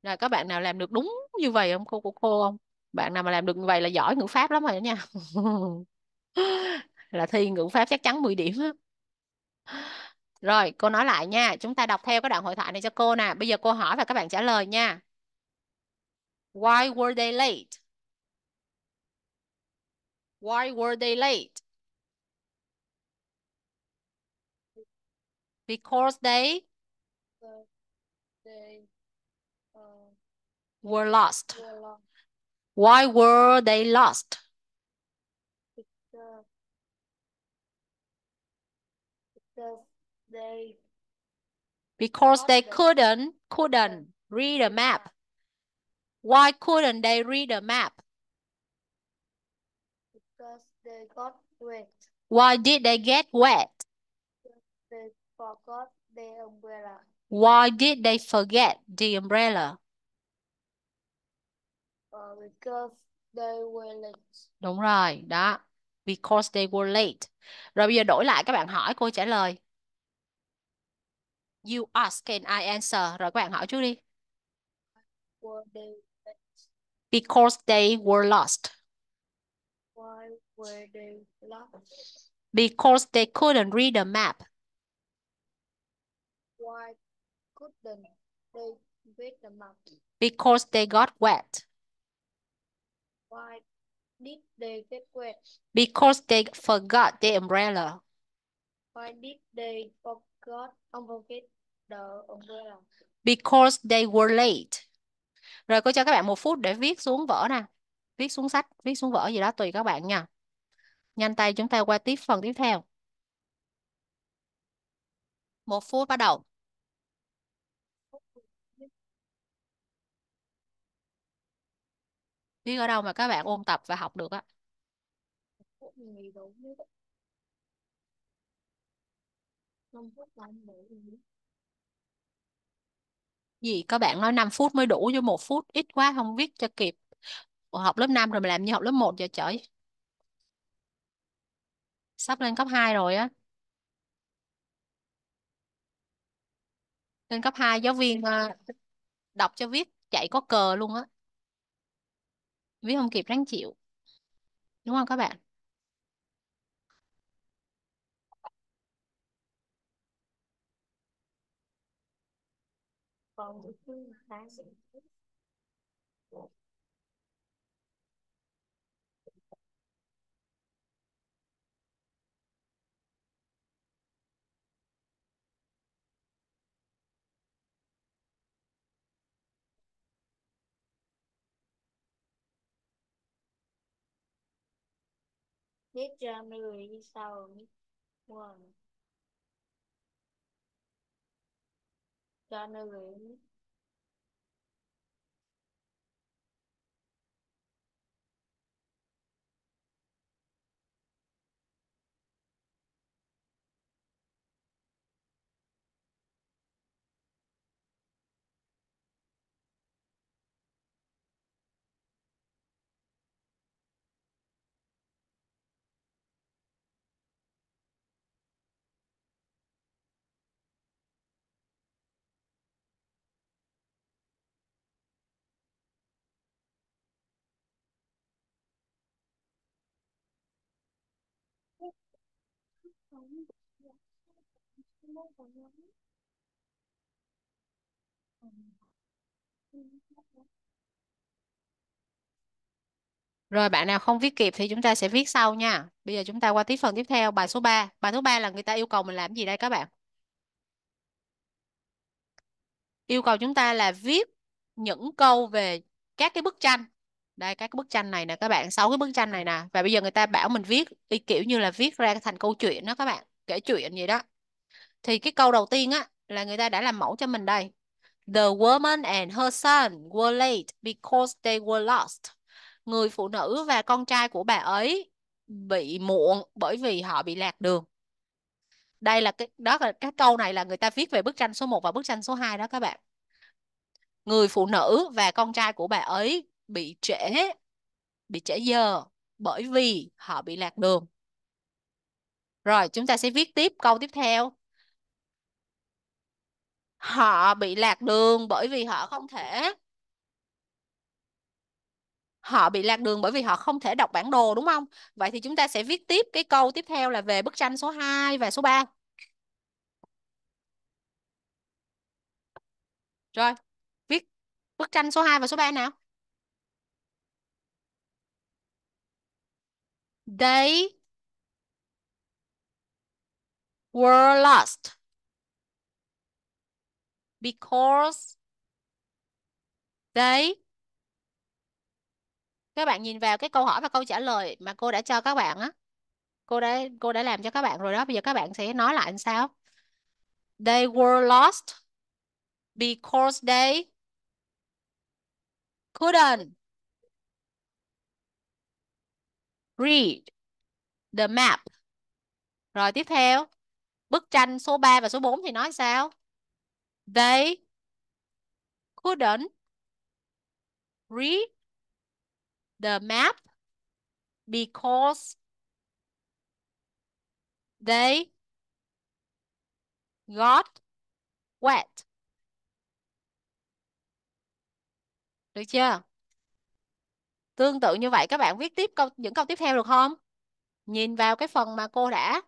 rồi các bạn nào làm được đúng như vậy không cô của cô không bạn nào mà làm được như vậy là giỏi ngữ pháp lắm rồi đó nha là thi ngữ pháp chắc chắn 10 điểm rồi cô nói lại nha chúng ta đọc theo cái đoạn hội thoại này cho cô nè bây giờ cô hỏi và các bạn trả lời nha why were they late why were they late because they uh, were lost, were lost. Why were they lost? Because, because they because they couldn't couldn't read a map. Why couldn't they read a map? Because they got wet. Why did they get wet? Because they forgot their umbrella. Why did they forget the umbrella? because they were late. Đúng rồi, đó. Because they were late. Rồi bây giờ đổi lại các bạn hỏi cô trả lời. You ask and I answer. Rồi các bạn hỏi trước đi. Were they late? Because they were lost. Why were they lost? Because they couldn't read the map. Why couldn't they read the map? Because they got wet. Why did they get wet? Because they forgot the umbrella. Why did they forgot forget the umbrella? Because they were late. Rồi cô cho các bạn một phút để viết xuống vở nè. Viết xuống sách, viết xuống vở gì đó tùy các bạn nha. Nhanh tay chúng ta qua tiếp phần tiếp theo. Một phút bắt đầu. biết ở đâu mà các bạn ôn tập và học được á gì có bạn nói 5 phút mới đủ chứ một phút ít quá không viết cho kịp Ủa, học lớp 5 rồi mà làm như học lớp 1 giờ trời sắp lên cấp 2 rồi á lên cấp 2 giáo viên ờ, đọc cho viết chạy có cờ luôn á vì không kịp ráng chịu đúng không các bạn còn tiếp cho Hit January sound one. January Rồi bạn nào không viết kịp thì chúng ta sẽ viết sau nha. Bây giờ chúng ta qua tiếp phần tiếp theo, bài số 3. Bài số 3 là người ta yêu cầu mình làm gì đây các bạn? Yêu cầu chúng ta là viết những câu về các cái bức tranh đây các bức tranh này nè các bạn sáu cái bức tranh này ờ. nè và bây giờ người ta bảo mình viết y kiểu như là viết ra thành câu chuyện đó các bạn kể chuyện vậy đó thì cái câu đầu tiên á là người ta đã làm mẫu cho mình đây the woman and her son were late because they were lost người phụ nữ và con trai của bà ấy bị muộn bởi vì họ bị lạc đường đây là cái đó là cái câu này là người ta viết về bức tranh số 1 và bức tranh số 2 đó các bạn người phụ nữ và con trai của bà ấy bị trễ, bị trễ giờ bởi vì họ bị lạc đường. Rồi chúng ta sẽ viết tiếp câu tiếp theo. Họ bị lạc đường bởi vì họ không thể họ bị lạc đường bởi vì họ không thể đọc bản đồ đúng không? Vậy thì chúng ta sẽ viết tiếp cái câu tiếp theo là về bức tranh số 2 và số 3. Rồi, viết bức tranh số 2 và số 3 nào. They were lost because they các bạn nhìn vào cái câu hỏi và câu trả lời mà cô đã cho các bạn á cô đã cô đã làm cho các bạn rồi đó bây giờ các bạn sẽ nói lại làm sao they were lost because they couldn't Read the map. Rồi tiếp theo, bức tranh số 3 và số 4 thì nói sao? They couldn't read the map because they got wet. Được chưa? tương tự như vậy các bạn viết tiếp câu những câu tiếp theo được không nhìn vào cái phần mà cô đã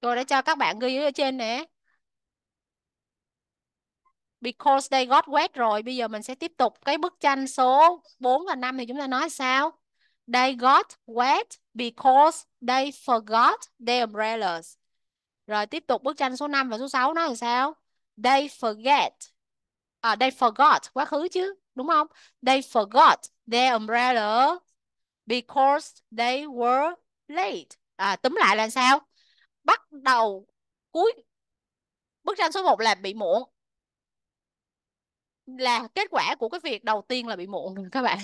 cô đã cho các bạn ghi ở trên nè because they got wet rồi bây giờ mình sẽ tiếp tục cái bức tranh số 4 và 5 thì chúng ta nói sao they got wet because they forgot their umbrellas rồi tiếp tục bức tranh số 5 và số 6 nói làm sao they forget à, they forgot quá khứ chứ đúng không they forgot their umbrella because they were late à, túm lại là sao bắt đầu cuối bức tranh số 1 là bị muộn là kết quả của cái việc đầu tiên là bị muộn các bạn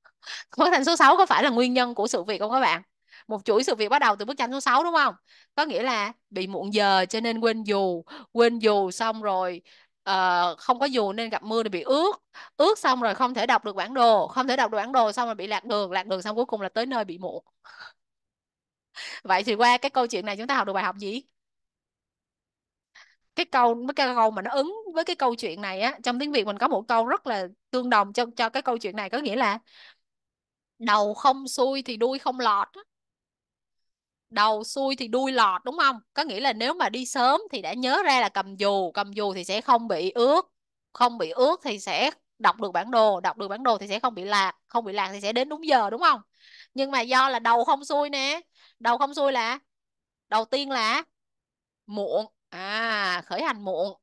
bức tranh số 6 có phải là nguyên nhân của sự việc không các bạn một chuỗi sự việc bắt đầu từ bức tranh số 6 đúng không có nghĩa là bị muộn giờ cho nên quên dù quên dù xong rồi uh, không có dù nên gặp mưa thì bị ướt ướt xong rồi không thể đọc được bản đồ không thể đọc được bản đồ xong rồi bị lạc đường lạc đường xong cuối cùng là tới nơi bị muộn vậy thì qua cái câu chuyện này chúng ta học được bài học gì cái câu mấy cái câu mà nó ứng với cái câu chuyện này á trong tiếng việt mình có một câu rất là tương đồng cho cho cái câu chuyện này có nghĩa là đầu không xuôi thì đuôi không lọt đầu xuôi thì đuôi lọt đúng không có nghĩa là nếu mà đi sớm thì đã nhớ ra là cầm dù cầm dù thì sẽ không bị ướt không bị ướt thì sẽ đọc được bản đồ đọc được bản đồ thì sẽ không bị lạc không bị lạc thì sẽ đến đúng giờ đúng không nhưng mà do là đầu không xuôi nè đầu không xuôi là đầu tiên là muộn à khởi hành muộn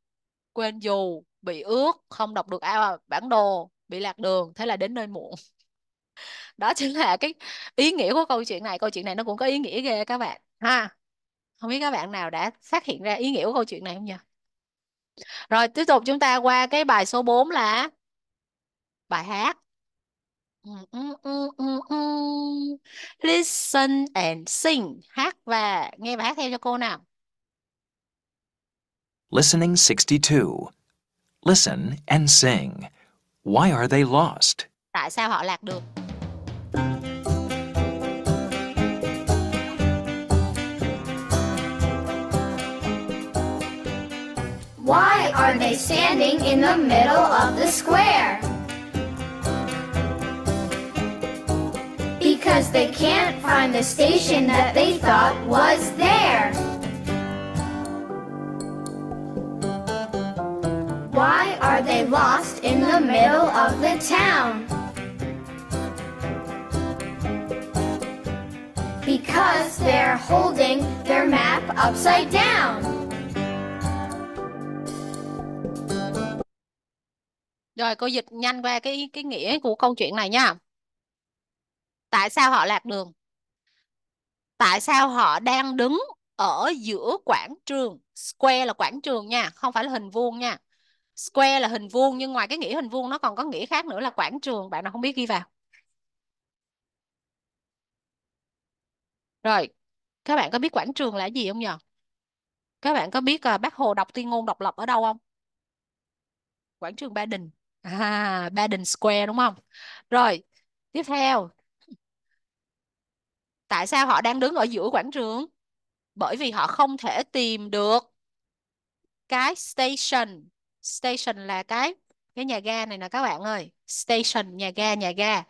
quên dù bị ướt không đọc được à, bản đồ bị lạc đường thế là đến nơi muộn đó chính là cái ý nghĩa của câu chuyện này câu chuyện này nó cũng có ý nghĩa ghê các bạn ha không biết các bạn nào đã phát hiện ra ý nghĩa của câu chuyện này không nhỉ rồi tiếp tục chúng ta qua cái bài số 4 là bài hát ừ, ừ, ừ, Listen and sing. Hát và nghe bài hát theo cho cô nào. Listening 62. Listen and sing. Why are they lost? Tại sao họ lạc đường? Why are they standing in the middle of the square? Because they can't find the station that they thought was there. Why are they lost in the middle of the town? because they're holding their map upside down. Rồi cô dịch nhanh qua cái cái nghĩa của câu chuyện này nha. Tại sao họ lạc đường? Tại sao họ đang đứng ở giữa quảng trường? Square là quảng trường nha, không phải là hình vuông nha. Square là hình vuông nhưng ngoài cái nghĩa hình vuông nó còn có nghĩa khác nữa là quảng trường, bạn nào không biết ghi vào. Rồi, các bạn có biết quảng trường là gì không nhờ? Các bạn có biết à, bác Hồ đọc tuyên ngôn độc lập ở đâu không? Quảng trường Ba Đình. À, Ba Đình Square đúng không? Rồi, tiếp theo. Tại sao họ đang đứng ở giữa quảng trường? Bởi vì họ không thể tìm được cái station. Station là cái cái nhà ga này nè các bạn ơi. Station, nhà ga, nhà ga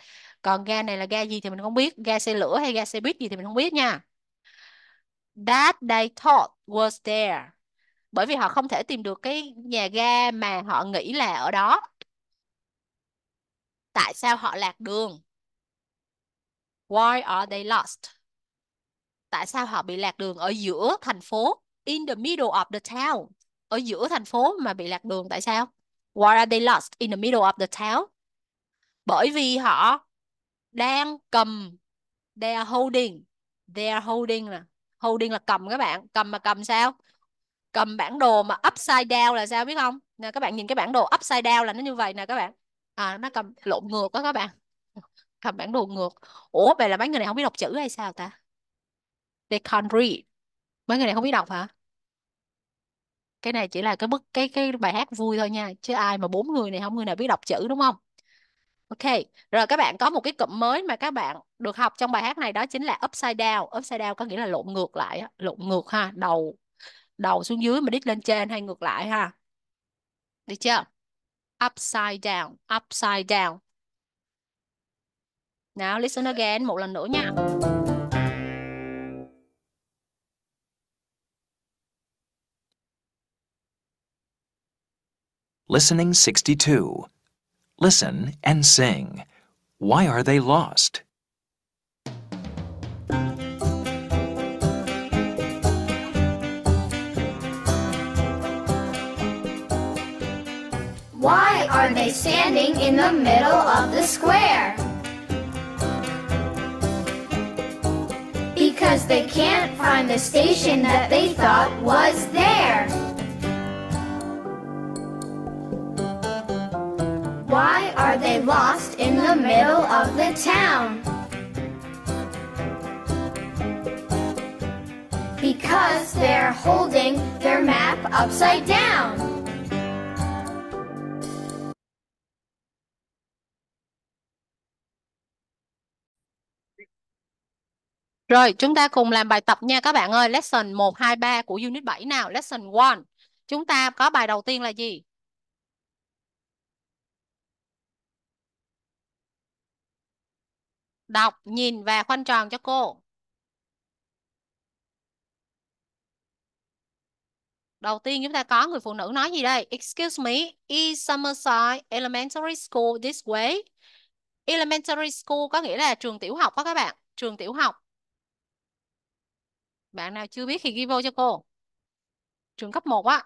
còn ga này là ga gì thì mình không biết ga xe lửa hay ga xe buýt gì thì mình không biết nha that they thought was there bởi vì họ không thể tìm được cái nhà ga mà họ nghĩ là ở đó tại sao họ lạc đường why are they lost tại sao họ bị lạc đường ở giữa thành phố in the middle of the town ở giữa thành phố mà bị lạc đường tại sao why are they lost in the middle of the town bởi vì họ đang cầm they are holding they are holding nè, holding là cầm các bạn cầm mà cầm sao cầm bản đồ mà upside down là sao biết không nè các bạn nhìn cái bản đồ upside down là nó như vậy nè các bạn à nó cầm lộn ngược đó các bạn cầm bản đồ ngược ủa vậy là mấy người này không biết đọc chữ hay sao ta they can't read mấy người này không biết đọc hả cái này chỉ là cái bức cái cái bài hát vui thôi nha chứ ai mà bốn người này không người nào biết đọc chữ đúng không Ok, rồi các bạn có một cái cụm mới mà các bạn được học trong bài hát này đó chính là upside down. Upside down có nghĩa là lộn ngược lại, lộn ngược ha, đầu đầu xuống dưới mà đít lên trên hay ngược lại ha. Được chưa? Upside down, upside down. Now listen again một lần nữa nha. Listening 62 Listen and sing. Why are they lost? Why are they standing in the middle of the square? Because they can't find the station that they thought was there. Why are they lost in the middle of the town? Because they're holding their map upside down. Rồi, chúng ta cùng làm bài tập nha các bạn ơi. Lesson 1, 2, 3 của Unit 7 nào. Lesson 1. Chúng ta có bài đầu tiên là gì? Đọc, nhìn và khoanh tròn cho cô. Đầu tiên chúng ta có người phụ nữ nói gì đây? Excuse me, is Summerside Elementary School this way? Elementary school có nghĩa là trường tiểu học đó các bạn. Trường tiểu học. Bạn nào chưa biết thì ghi vô cho cô. Trường cấp 1 á.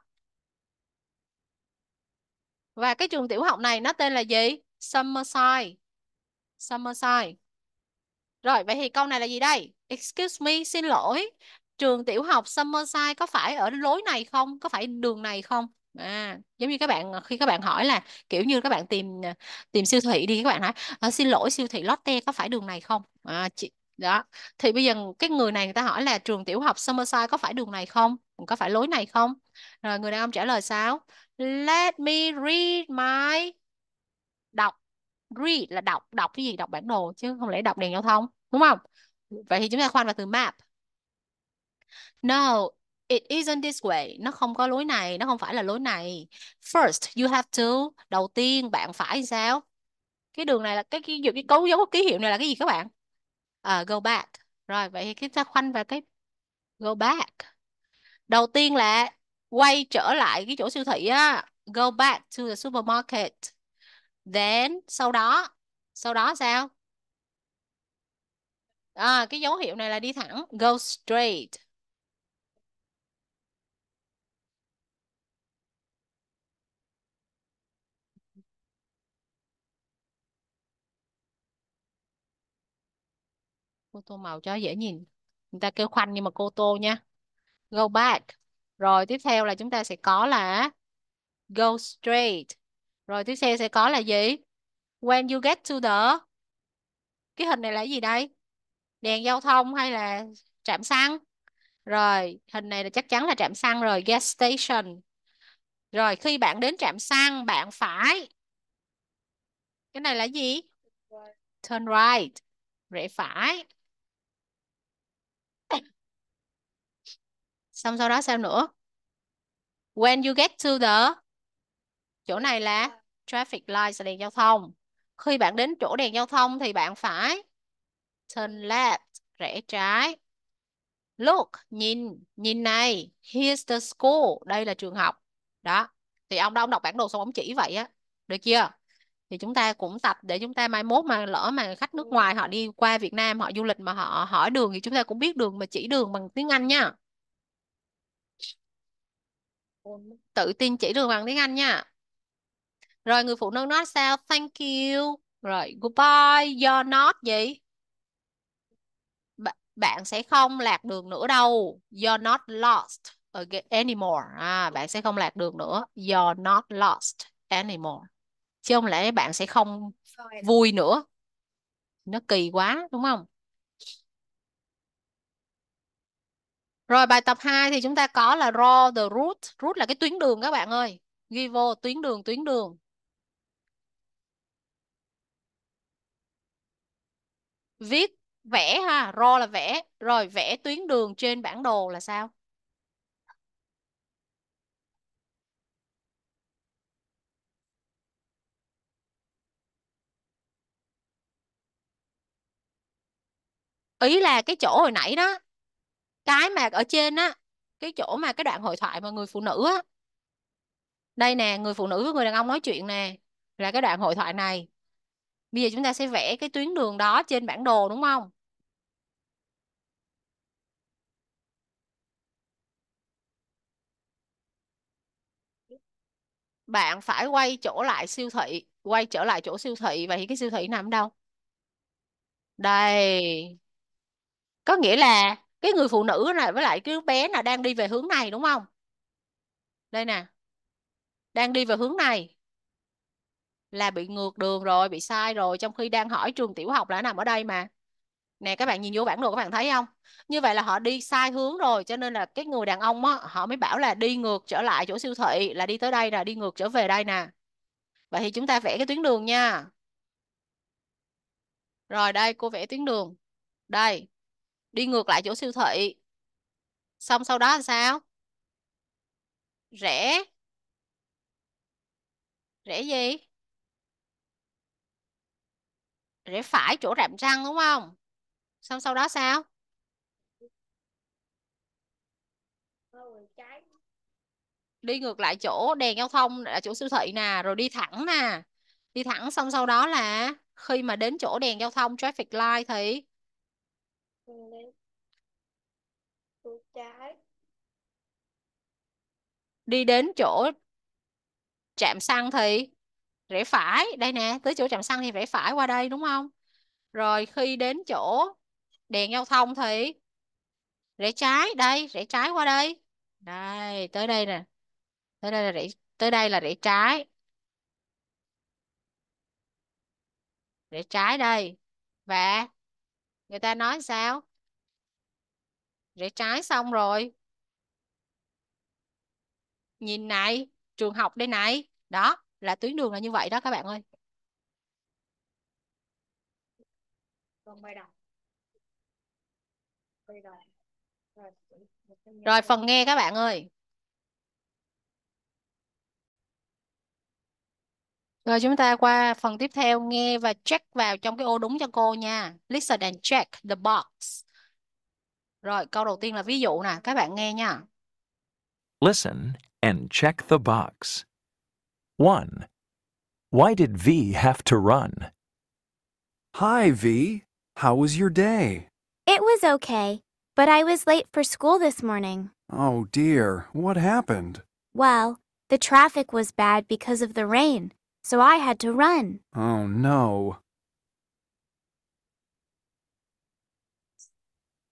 Và cái trường tiểu học này nó tên là gì? Summerside. Summerside. Rồi, vậy thì câu này là gì đây? Excuse me, xin lỗi. Trường tiểu học Summerside có phải ở lối này không? Có phải đường này không? À, giống như các bạn khi các bạn hỏi là kiểu như các bạn tìm à, tìm siêu thị đi các bạn hỏi ờ, xin lỗi siêu thị Lotte có phải đường này không? À, chị, đó. Thì bây giờ cái người này người ta hỏi là trường tiểu học Summerside có phải đường này không? Có phải lối này không? Rồi người đàn ông trả lời sao? Let me read my đọc read là đọc đọc cái gì đọc bản đồ chứ không lẽ đọc đèn giao thông đúng không vậy thì chúng ta khoanh vào từ map no it isn't this way nó không có lối này nó không phải là lối này first you have to đầu tiên bạn phải sao cái đường này là cái cái cái cấu dấu ký hiệu này là cái gì các bạn uh, go back rồi vậy thì chúng ta khoanh vào cái go back đầu tiên là quay trở lại cái chỗ siêu thị á go back to the supermarket then sau đó sau đó sao à, cái dấu hiệu này là đi thẳng go straight cô tô màu cho dễ nhìn người ta kêu khoanh nhưng mà cô tô nha go back rồi tiếp theo là chúng ta sẽ có là go straight rồi tiếp theo sẽ có là gì? When you get to the cái hình này là gì đây? Đèn giao thông hay là trạm xăng? Rồi, hình này là chắc chắn là trạm xăng rồi, gas station. Rồi khi bạn đến trạm xăng bạn phải cái này là gì? Turn right, rẽ phải. Xong sau đó sao nữa? When you get to the chỗ này là traffic light là đèn giao thông khi bạn đến chỗ đèn giao thông thì bạn phải turn left rẽ trái look nhìn nhìn này here's the school đây là trường học đó thì ông đó ông đọc bản đồ xong ông chỉ vậy á được chưa thì chúng ta cũng tập để chúng ta mai mốt mà lỡ mà khách nước ngoài họ đi qua Việt Nam họ du lịch mà họ hỏi đường thì chúng ta cũng biết đường mà chỉ đường bằng tiếng Anh nha tự tin chỉ đường bằng tiếng Anh nha rồi người phụ nữ nói sao? Thank you. Rồi goodbye. You're not gì? B bạn sẽ không lạc đường nữa đâu. You're not lost anymore. À, bạn sẽ không lạc đường nữa. You're not lost anymore. Chứ không lẽ bạn sẽ không vui nữa. Nó kỳ quá đúng không? Rồi bài tập 2 thì chúng ta có là draw the route. Route là cái tuyến đường các bạn ơi. Ghi vô tuyến đường, tuyến đường. viết vẽ ha ro là vẽ rồi vẽ tuyến đường trên bản đồ là sao ý là cái chỗ hồi nãy đó cái mà ở trên á cái chỗ mà cái đoạn hội thoại mà người phụ nữ á đây nè người phụ nữ với người đàn ông nói chuyện nè là cái đoạn hội thoại này Bây giờ chúng ta sẽ vẽ cái tuyến đường đó trên bản đồ đúng không? Bạn phải quay chỗ lại siêu thị, quay trở lại chỗ siêu thị. Vậy thì cái siêu thị nằm đâu? Đây. Có nghĩa là cái người phụ nữ này với lại cái bé là đang đi về hướng này đúng không? Đây nè. Đang đi về hướng này là bị ngược đường rồi bị sai rồi trong khi đang hỏi trường tiểu học là nằm ở đây mà nè các bạn nhìn vô bản đồ các bạn thấy không như vậy là họ đi sai hướng rồi cho nên là cái người đàn ông á họ mới bảo là đi ngược trở lại chỗ siêu thị là đi tới đây là đi ngược trở về đây nè vậy thì chúng ta vẽ cái tuyến đường nha rồi đây cô vẽ tuyến đường đây đi ngược lại chỗ siêu thị xong sau đó là sao rẽ rẽ gì rẽ phải chỗ rạm răng đúng không xong sau đó sao đi ngược lại chỗ đèn giao thông là chỗ siêu thị nè rồi đi thẳng nè đi thẳng xong sau đó là khi mà đến chỗ đèn giao thông traffic light thì đi đến chỗ trạm xăng thì rẽ phải đây nè tới chỗ trạm xăng thì rẽ phải qua đây đúng không rồi khi đến chỗ đèn giao thông thì rẽ trái đây rẽ trái qua đây đây tới đây nè tới đây là rẽ tới đây là rẽ trái rẽ trái đây và người ta nói sao rẽ trái xong rồi nhìn này trường học đây này đó là tuyến đường là như vậy đó các bạn ơi vâng, rồi phần nghe các bạn ơi Rồi chúng ta qua phần tiếp theo nghe và check vào trong cái ô đúng cho cô nha. Listen and check the box. Rồi câu đầu tiên là ví dụ nè, các bạn nghe nha. Listen and check the box. 1. Why did V have to run? Hi, V. How was your day? It was okay, but I was late for school this morning. Oh dear, what happened? Well, the traffic was bad because of the rain, so I had to run. Oh no.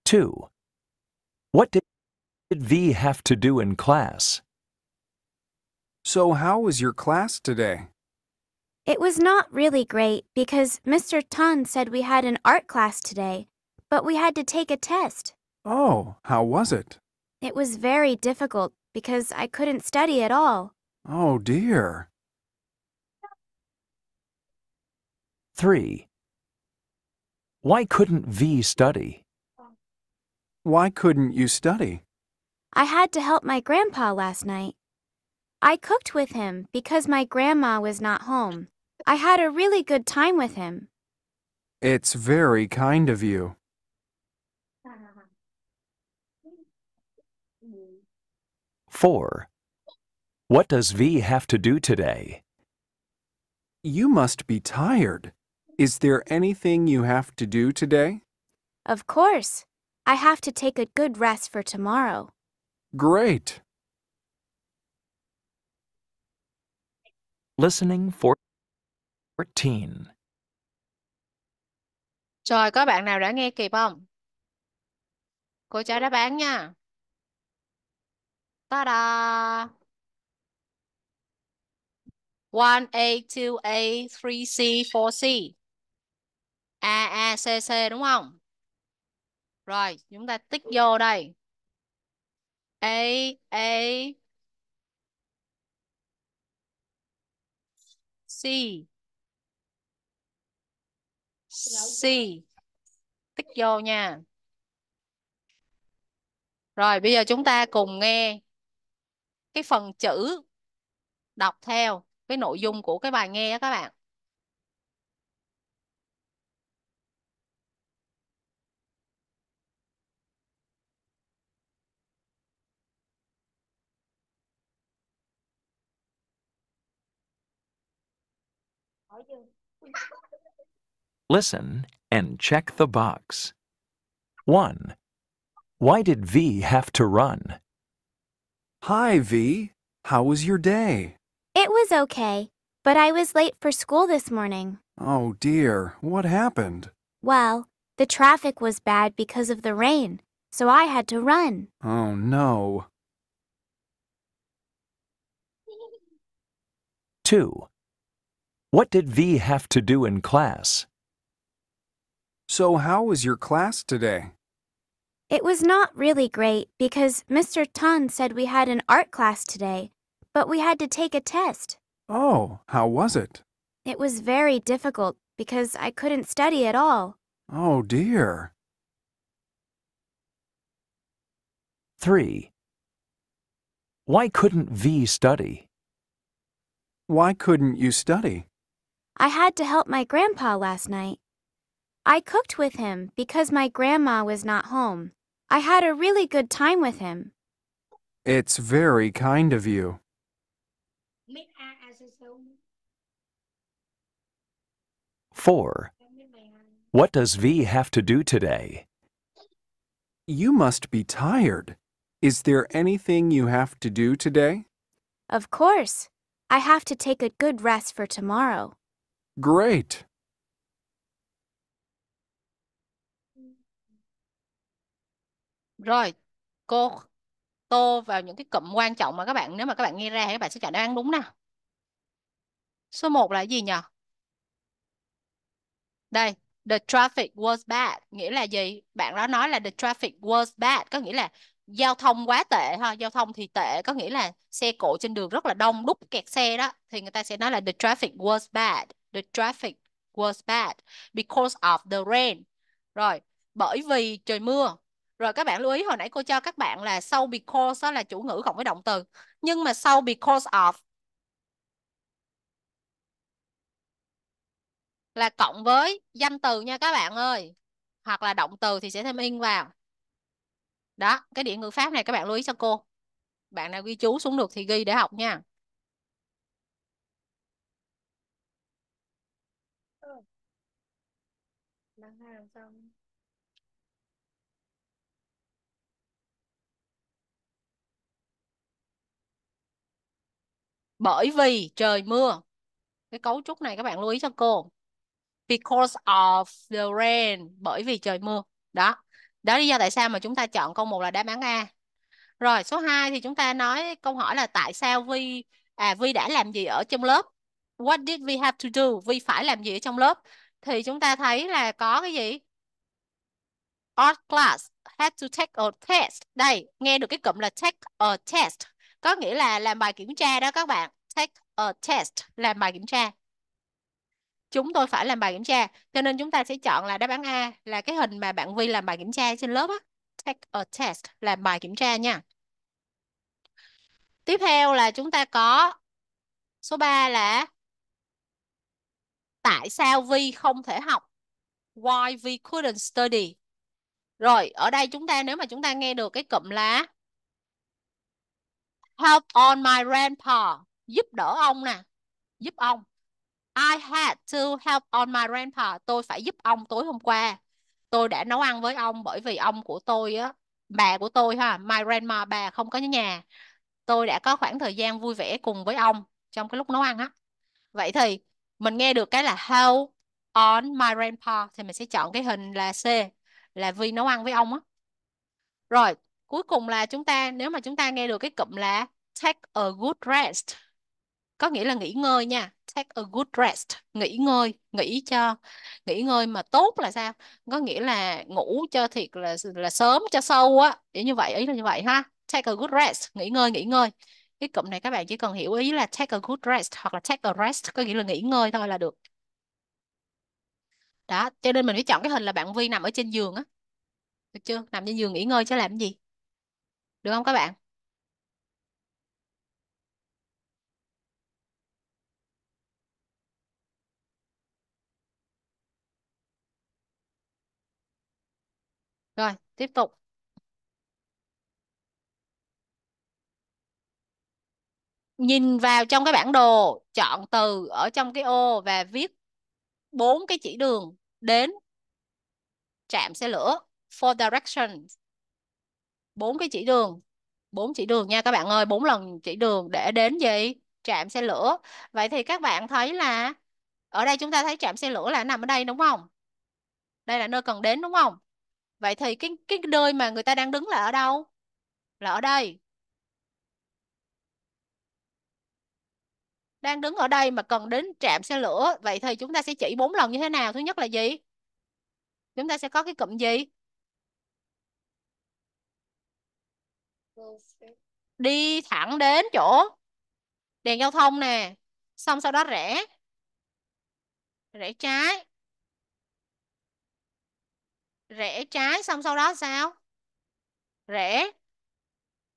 2. What did V have to do in class? So how was your class today? It was not really great because Mr. Tan said we had an art class today, but we had to take a test. Oh, how was it? It was very difficult because I couldn't study at all. Oh dear. 3. Why couldn't V study? Why couldn't you study? I had to help my grandpa last night. I cooked with him because my grandma was not home. I had a really good time with him. It's very kind of you. Four. What does V have to do today? You must be tired. Is there anything you have to do today? Of course. I have to take a good rest for tomorrow. Great. Listening 14 Rồi, có bạn nào đã nghe kịp không? Cô cho đáp án nha. Ta-da! 1A, 2A, 3C, 4C. A, A, C, C đúng không? Rồi, chúng ta tích vô đây. A, A, C C tích vô nha rồi bây giờ chúng ta cùng nghe cái phần chữ đọc theo cái nội dung của cái bài nghe đó các bạn Listen and check the box. 1. Why did V have to run? Hi, V. How was your day? It was okay, but I was late for school this morning. Oh dear, what happened? Well, the traffic was bad because of the rain, so I had to run. Oh no. 2. What did V have to do in class? So how was your class today? It was not really great because Mr. Tan said we had an art class today, but we had to take a test. Oh, how was it? It was very difficult because I couldn't study at all. Oh dear. 3. Why couldn't V study? Why couldn't you study? I had to help my grandpa last night. I cooked with him because my grandma was not home. I had a really good time with him. It's very kind of you. Four. What does V have to do today? You must be tired. Is there anything you have to do today? Of course. I have to take a good rest for tomorrow. Great. Rồi, cô tô vào những cái cụm quan trọng mà các bạn nếu mà các bạn nghe ra thì các bạn sẽ chọn đáp án đúng nào. Số 1 là gì nhỉ? Đây, the traffic was bad nghĩa là gì? Bạn đó nói là the traffic was bad có nghĩa là giao thông quá tệ ha, giao thông thì tệ có nghĩa là xe cộ trên đường rất là đông đúc kẹt xe đó thì người ta sẽ nói là the traffic was bad, the traffic was bad because of the rain. Rồi, bởi vì trời mưa rồi các bạn lưu ý hồi nãy cô cho các bạn là sau because đó là chủ ngữ cộng với động từ nhưng mà sau because of là cộng với danh từ nha các bạn ơi hoặc là động từ thì sẽ thêm in vào đó cái điện ngữ pháp này các bạn lưu ý cho cô bạn nào ghi chú xuống được thì ghi để học nha bởi vì trời mưa cái cấu trúc này các bạn lưu ý cho cô because of the rain bởi vì trời mưa đó đó lý do tại sao mà chúng ta chọn câu một là đáp án A rồi số 2 thì chúng ta nói câu hỏi là tại sao Vi à Vi đã làm gì ở trong lớp what did we have to do Vi phải làm gì ở trong lớp thì chúng ta thấy là có cái gì art class had to take a test đây nghe được cái cụm là take a test có nghĩa là làm bài kiểm tra đó các bạn take a test làm bài kiểm tra chúng tôi phải làm bài kiểm tra cho nên chúng ta sẽ chọn là đáp án A là cái hình mà bạn Vi làm bài kiểm tra trên lớp á take a test làm bài kiểm tra nha tiếp theo là chúng ta có số 3 là tại sao Vi không thể học why we couldn't study rồi ở đây chúng ta nếu mà chúng ta nghe được cái cụm là help on my grandpa giúp đỡ ông nè giúp ông I had to help on my grandpa tôi phải giúp ông tối hôm qua tôi đã nấu ăn với ông bởi vì ông của tôi á bà của tôi ha my grandma bà không có nhà tôi đã có khoảng thời gian vui vẻ cùng với ông trong cái lúc nấu ăn á vậy thì mình nghe được cái là help on my grandpa thì mình sẽ chọn cái hình là C là vì nấu ăn với ông á rồi cuối cùng là chúng ta nếu mà chúng ta nghe được cái cụm là take a good rest có nghĩa là nghỉ ngơi nha take a good rest nghỉ ngơi nghỉ cho nghỉ ngơi mà tốt là sao có nghĩa là ngủ cho thiệt là là sớm cho sâu á để như vậy ý là như vậy ha take a good rest nghỉ ngơi nghỉ ngơi cái cụm này các bạn chỉ cần hiểu ý là take a good rest hoặc là take a rest có nghĩa là nghỉ ngơi thôi là được đó cho nên mình phải chọn cái hình là bạn Vi nằm ở trên giường á được chưa nằm trên giường nghỉ ngơi chứ làm gì được không các bạn? Rồi, tiếp tục. Nhìn vào trong cái bản đồ, chọn từ ở trong cái ô và viết bốn cái chỉ đường đến trạm xe lửa for directions bốn cái chỉ đường bốn chỉ đường nha các bạn ơi bốn lần chỉ đường để đến gì trạm xe lửa vậy thì các bạn thấy là ở đây chúng ta thấy trạm xe lửa là nằm ở đây đúng không đây là nơi cần đến đúng không vậy thì cái cái nơi mà người ta đang đứng là ở đâu là ở đây đang đứng ở đây mà cần đến trạm xe lửa vậy thì chúng ta sẽ chỉ bốn lần như thế nào thứ nhất là gì chúng ta sẽ có cái cụm gì đi thẳng đến chỗ đèn giao thông nè xong sau đó rẽ rẽ trái rẽ trái xong sau đó sao rẽ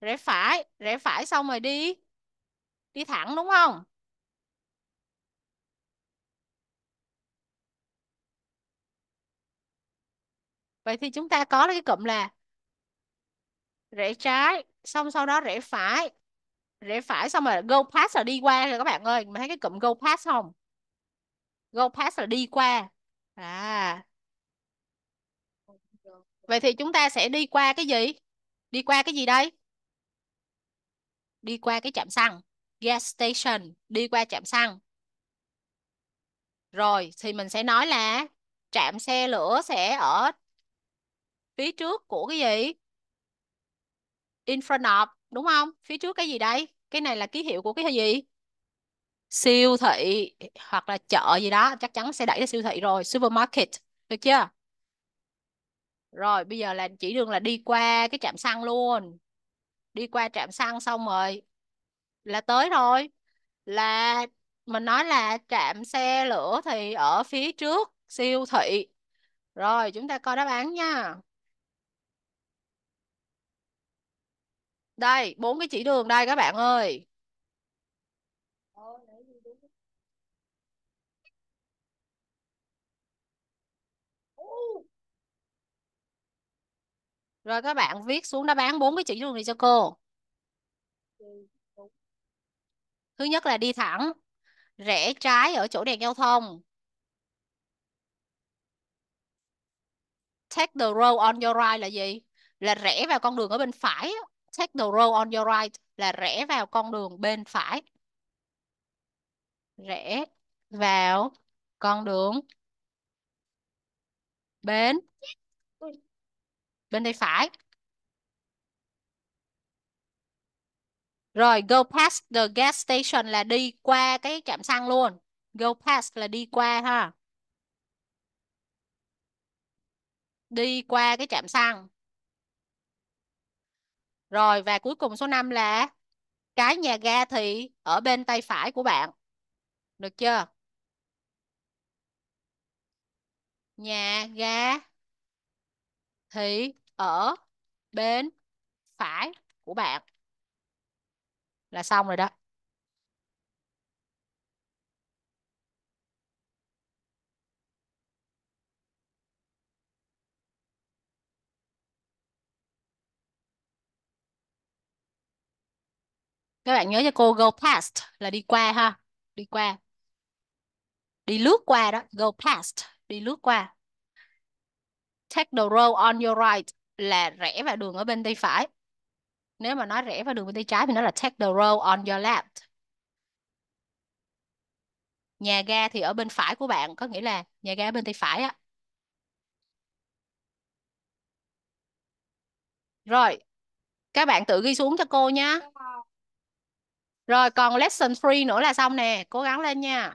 rẽ phải rẽ phải xong rồi đi đi thẳng đúng không vậy thì chúng ta có cái cụm là rẽ trái xong sau đó rẽ phải rẽ phải xong rồi go past là đi qua rồi các bạn ơi mình thấy cái cụm go past không go past là đi qua à vậy thì chúng ta sẽ đi qua cái gì đi qua cái gì đây đi qua cái trạm xăng gas station đi qua trạm xăng rồi thì mình sẽ nói là trạm xe lửa sẽ ở phía trước của cái gì in front of đúng không phía trước cái gì đây cái này là ký hiệu của cái gì siêu thị hoặc là chợ gì đó chắc chắn sẽ đẩy ra siêu thị rồi supermarket được chưa rồi bây giờ là chỉ đường là đi qua cái trạm xăng luôn đi qua trạm xăng xong rồi là tới rồi là mình nói là trạm xe lửa thì ở phía trước siêu thị rồi chúng ta coi đáp án nha đây bốn cái chỉ đường đây các bạn ơi rồi các bạn viết xuống đáp án bốn cái chỉ đường này cho cô ừ, thứ nhất là đi thẳng rẽ trái ở chỗ đèn giao thông take the road on your right là gì là rẽ vào con đường ở bên phải take the road on your right là rẽ vào con đường bên phải rẽ vào con đường bên bên tay phải rồi go past the gas station là đi qua cái trạm xăng luôn go past là đi qua ha đi qua cái trạm xăng rồi và cuối cùng số 5 là cái nhà ga thì ở bên tay phải của bạn. Được chưa? Nhà ga thì ở bên phải của bạn. Là xong rồi đó. các bạn nhớ cho cô go past là đi qua ha đi qua đi lướt qua đó go past đi lướt qua take the road on your right là rẽ vào đường ở bên tay phải nếu mà nói rẽ vào đường bên tay trái thì nó là take the road on your left nhà ga thì ở bên phải của bạn có nghĩa là nhà ga bên tay phải á rồi các bạn tự ghi xuống cho cô nhé dạ. Rồi còn lesson 3 nữa là xong nè, cố gắng lên nha.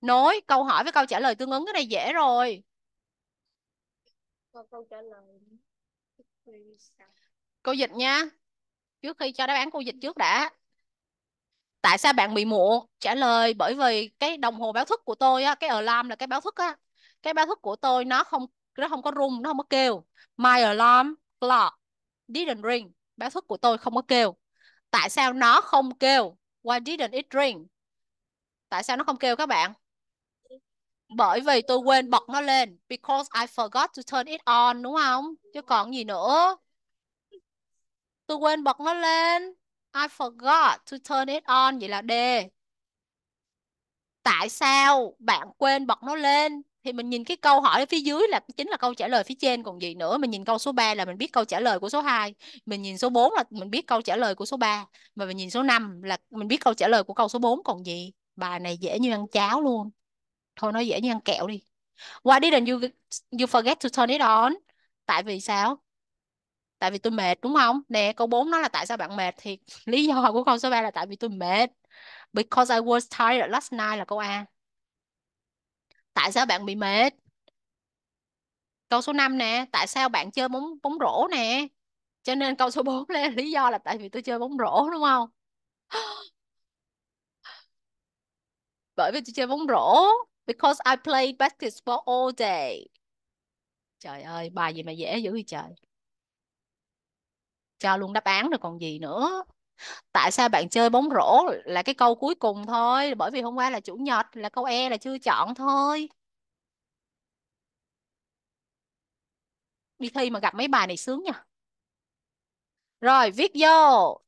Nối câu hỏi với câu trả lời tương ứng cái này dễ rồi. Còn câu trả lời Cô dịch nha. Trước khi cho đáp án cô dịch trước đã. Tại sao bạn bị muộn? Trả lời bởi vì cái đồng hồ báo thức của tôi á, cái alarm là cái báo thức á. Cái báo thức của tôi nó không nó không có rung, nó không có kêu. My alarm clock didn't ring. Báo thức của tôi không có kêu tại sao nó không kêu why didn't it ring tại sao nó không kêu các bạn bởi vì tôi quên bật nó lên because I forgot to turn it on đúng không chứ còn gì nữa tôi quên bật nó lên I forgot to turn it on vậy là D tại sao bạn quên bật nó lên thì mình nhìn cái câu hỏi ở phía dưới là chính là câu trả lời phía trên còn gì nữa mình nhìn câu số 3 là mình biết câu trả lời của số 2 mình nhìn số 4 là mình biết câu trả lời của số 3 mà mình nhìn số 5 là mình biết câu trả lời của câu số 4 còn gì bài này dễ như ăn cháo luôn thôi nói dễ như ăn kẹo đi why didn't you you forget to turn it on tại vì sao tại vì tôi mệt đúng không nè câu 4 nó là tại sao bạn mệt thì lý do của câu số 3 là tại vì tôi mệt because I was tired last night là câu A tại sao bạn bị mệt câu số 5 nè tại sao bạn chơi bóng bóng rổ nè cho nên câu số 4 là lý do là tại vì tôi chơi bóng rổ đúng không bởi vì tôi chơi bóng rổ because I play basketball all day trời ơi bài gì mà dễ dữ vậy trời cho luôn đáp án rồi còn gì nữa tại sao bạn chơi bóng rổ là cái câu cuối cùng thôi bởi vì hôm qua là chủ nhật là câu e là chưa chọn thôi đi thi mà gặp mấy bài này sướng nha rồi viết vô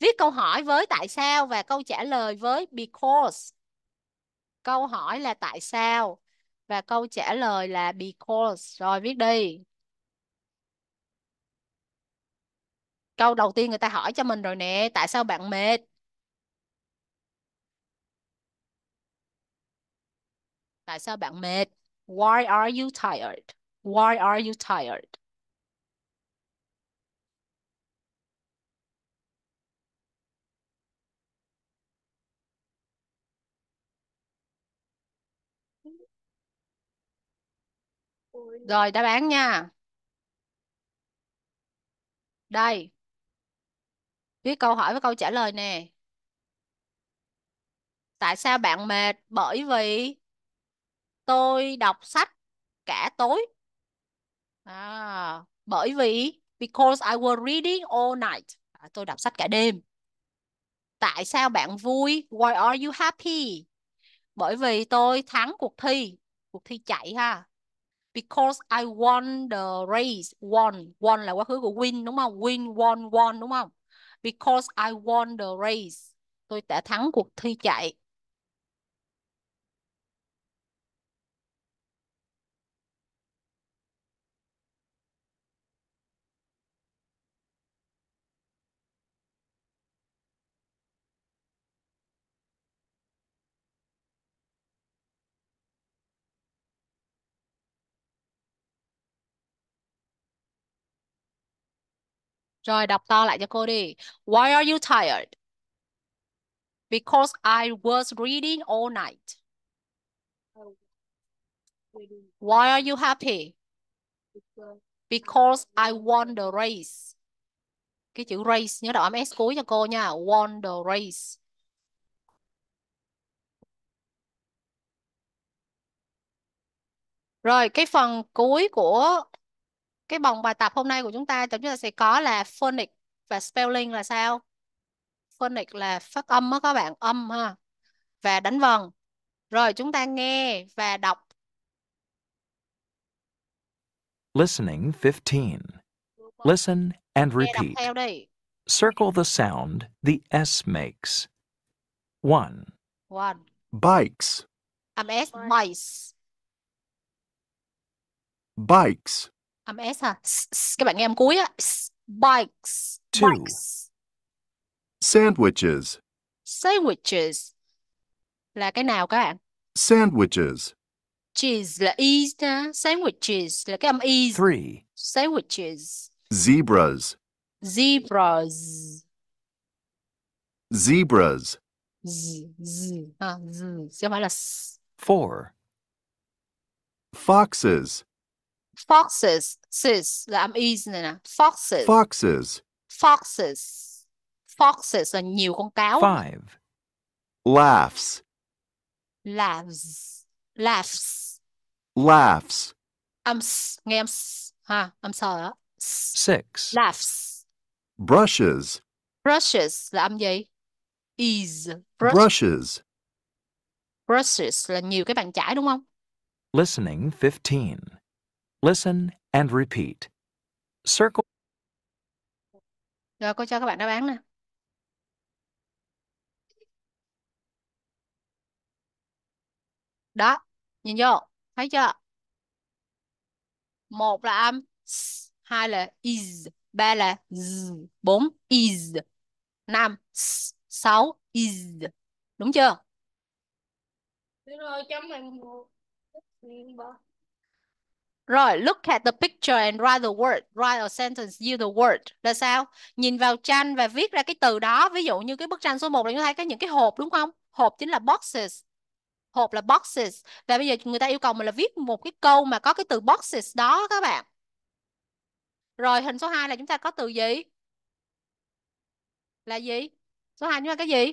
viết câu hỏi với tại sao và câu trả lời với because câu hỏi là tại sao và câu trả lời là because rồi viết đi câu đầu tiên người ta hỏi cho mình rồi nè tại sao bạn mệt tại sao bạn mệt why are you tired why are you tired Rồi đáp án nha. Đây viết câu hỏi với câu trả lời nè tại sao bạn mệt bởi vì tôi đọc sách cả tối à, bởi vì because I was reading all night à, tôi đọc sách cả đêm tại sao bạn vui why are you happy bởi vì tôi thắng cuộc thi cuộc thi chạy ha because I won the race won won là quá khứ của win đúng không win won won đúng không because I won the race tôi đã thắng cuộc thi chạy Rồi đọc to lại cho cô đi. Why are you tired? Because I was reading all night. Why are you happy? Because I won the race. Cái chữ race nhớ đọc âm s cuối cho cô nha. Won the race. Rồi cái phần cuối của cái vòng bài tập hôm nay của chúng ta chúng ta sẽ có là phonics và spelling là sao phonics là phát âm đó các bạn âm ha và đánh vần rồi chúng ta nghe và đọc Listening 15. Listen and repeat. Circle the sound the S makes. one 1. Bikes. Um, S, mice. Bikes âm s hả các bạn nghe âm cuối á bikes Two. bikes sandwiches sandwiches là cái nào các bạn sandwiches cheese là e ha sandwiches là cái âm e three sandwiches zebras zebras zebras z z à, z chứ không phải là s. four foxes foxes sis là âm y này nè foxes foxes foxes foxes là nhiều con cáo five laughs laughs laughs laughs âm s, nghe âm s, ha âm sờ đó six laughs brushes brushes là âm gì is Brush. brushes brushes là nhiều cái bàn chải đúng không listening 15 Listen and repeat. Circle. Rồi cô cho các bạn đáp án nè. Đó, nhìn vô, thấy chưa? Một là âm, s, hai là is, ba là z, bốn is, năm, s, sáu is. Đúng chưa? Được rồi, chấm mình rồi, look at the picture and write the word. Write a sentence, use the word. Là sao? Nhìn vào tranh và viết ra cái từ đó. Ví dụ như cái bức tranh số 1 là chúng ta thấy có những cái hộp đúng không? Hộp chính là boxes. Hộp là boxes. Và bây giờ người ta yêu cầu mình là viết một cái câu mà có cái từ boxes đó các bạn. Rồi hình số 2 là chúng ta có từ gì? Là gì? Số 2 chúng ta cái gì?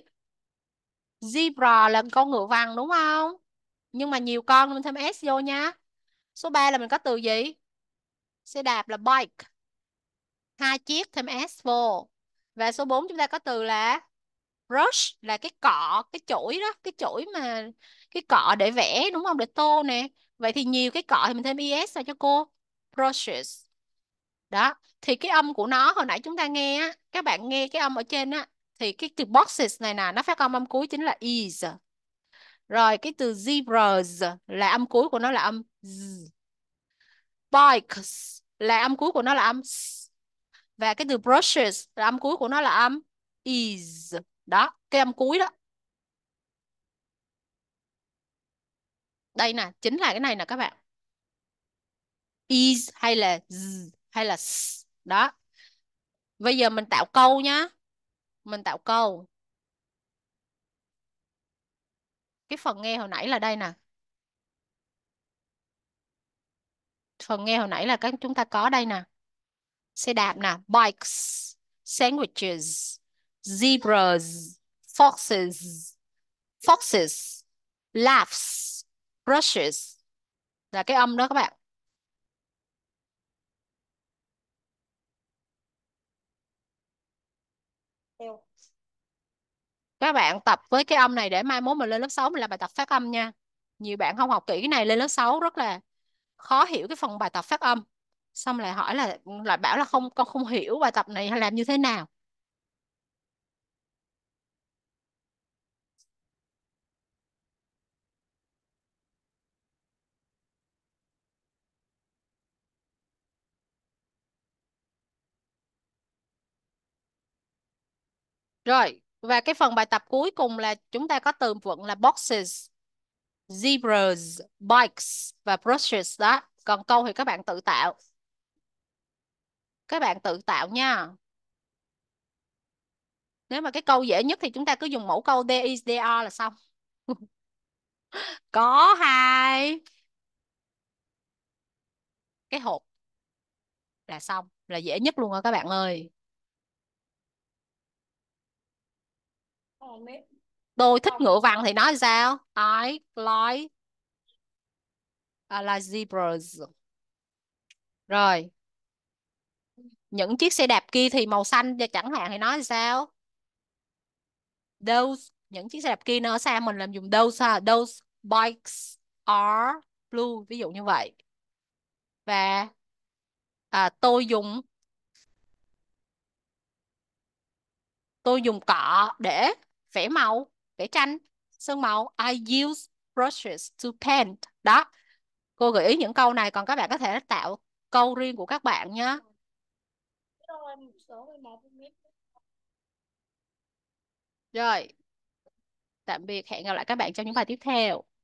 Zebra là con ngựa vằn đúng không? Nhưng mà nhiều con nên thêm S vô nha. Số 3 là mình có từ gì? Xe đạp là bike. Hai chiếc thêm s vô. Và số 4 chúng ta có từ là brush là cái cọ, cái chổi đó, cái chổi mà cái cọ để vẽ đúng không? Để tô nè. Vậy thì nhiều cái cọ thì mình thêm es vào cho cô. Brushes. Đó, thì cái âm của nó hồi nãy chúng ta nghe á, các bạn nghe cái âm ở trên á thì cái từ boxes này nè nó phát âm âm cuối chính là is rồi cái từ zebras là âm cuối của nó là âm z. Bikes là âm cuối của nó là âm s. Và cái từ brushes là âm cuối của nó là âm is. Đó, cái âm cuối đó. Đây nè, chính là cái này nè các bạn. Is hay là z hay là s. Đó. Bây giờ mình tạo câu nhá. Mình tạo câu. cái phần nghe hồi nãy là đây nè phần nghe hồi nãy là các chúng ta có đây nè xe đạp nè bikes sandwiches zebras foxes foxes laughs brushes là cái âm đó các bạn các bạn tập với cái âm này để mai mốt mình lên lớp 6 mình làm bài tập phát âm nha nhiều bạn không học kỹ cái này lên lớp 6 rất là khó hiểu cái phần bài tập phát âm xong lại hỏi là lại bảo là không con không hiểu bài tập này hay làm như thế nào Rồi, và cái phần bài tập cuối cùng là chúng ta có từ vựng là boxes, zebras, bikes và brushes đó. Còn câu thì các bạn tự tạo. Các bạn tự tạo nha. Nếu mà cái câu dễ nhất thì chúng ta cứ dùng mẫu câu there is, there are là xong. có hai cái hộp là xong là dễ nhất luôn rồi các bạn ơi tôi thích ngựa vàng thì nói sao I like à, là zebras rồi những chiếc xe đạp kia thì màu xanh và chẳng hạn thì nói sao those những chiếc xe đạp kia nó ở xa mình làm dùng those ha those bikes are blue ví dụ như vậy và à, tôi dùng tôi dùng cọ để vẽ màu vẽ tranh sơn màu I use brushes to paint đó cô gợi ý những câu này còn các bạn có thể tạo câu riêng của các bạn nhé rồi tạm biệt hẹn gặp lại các bạn trong những bài tiếp theo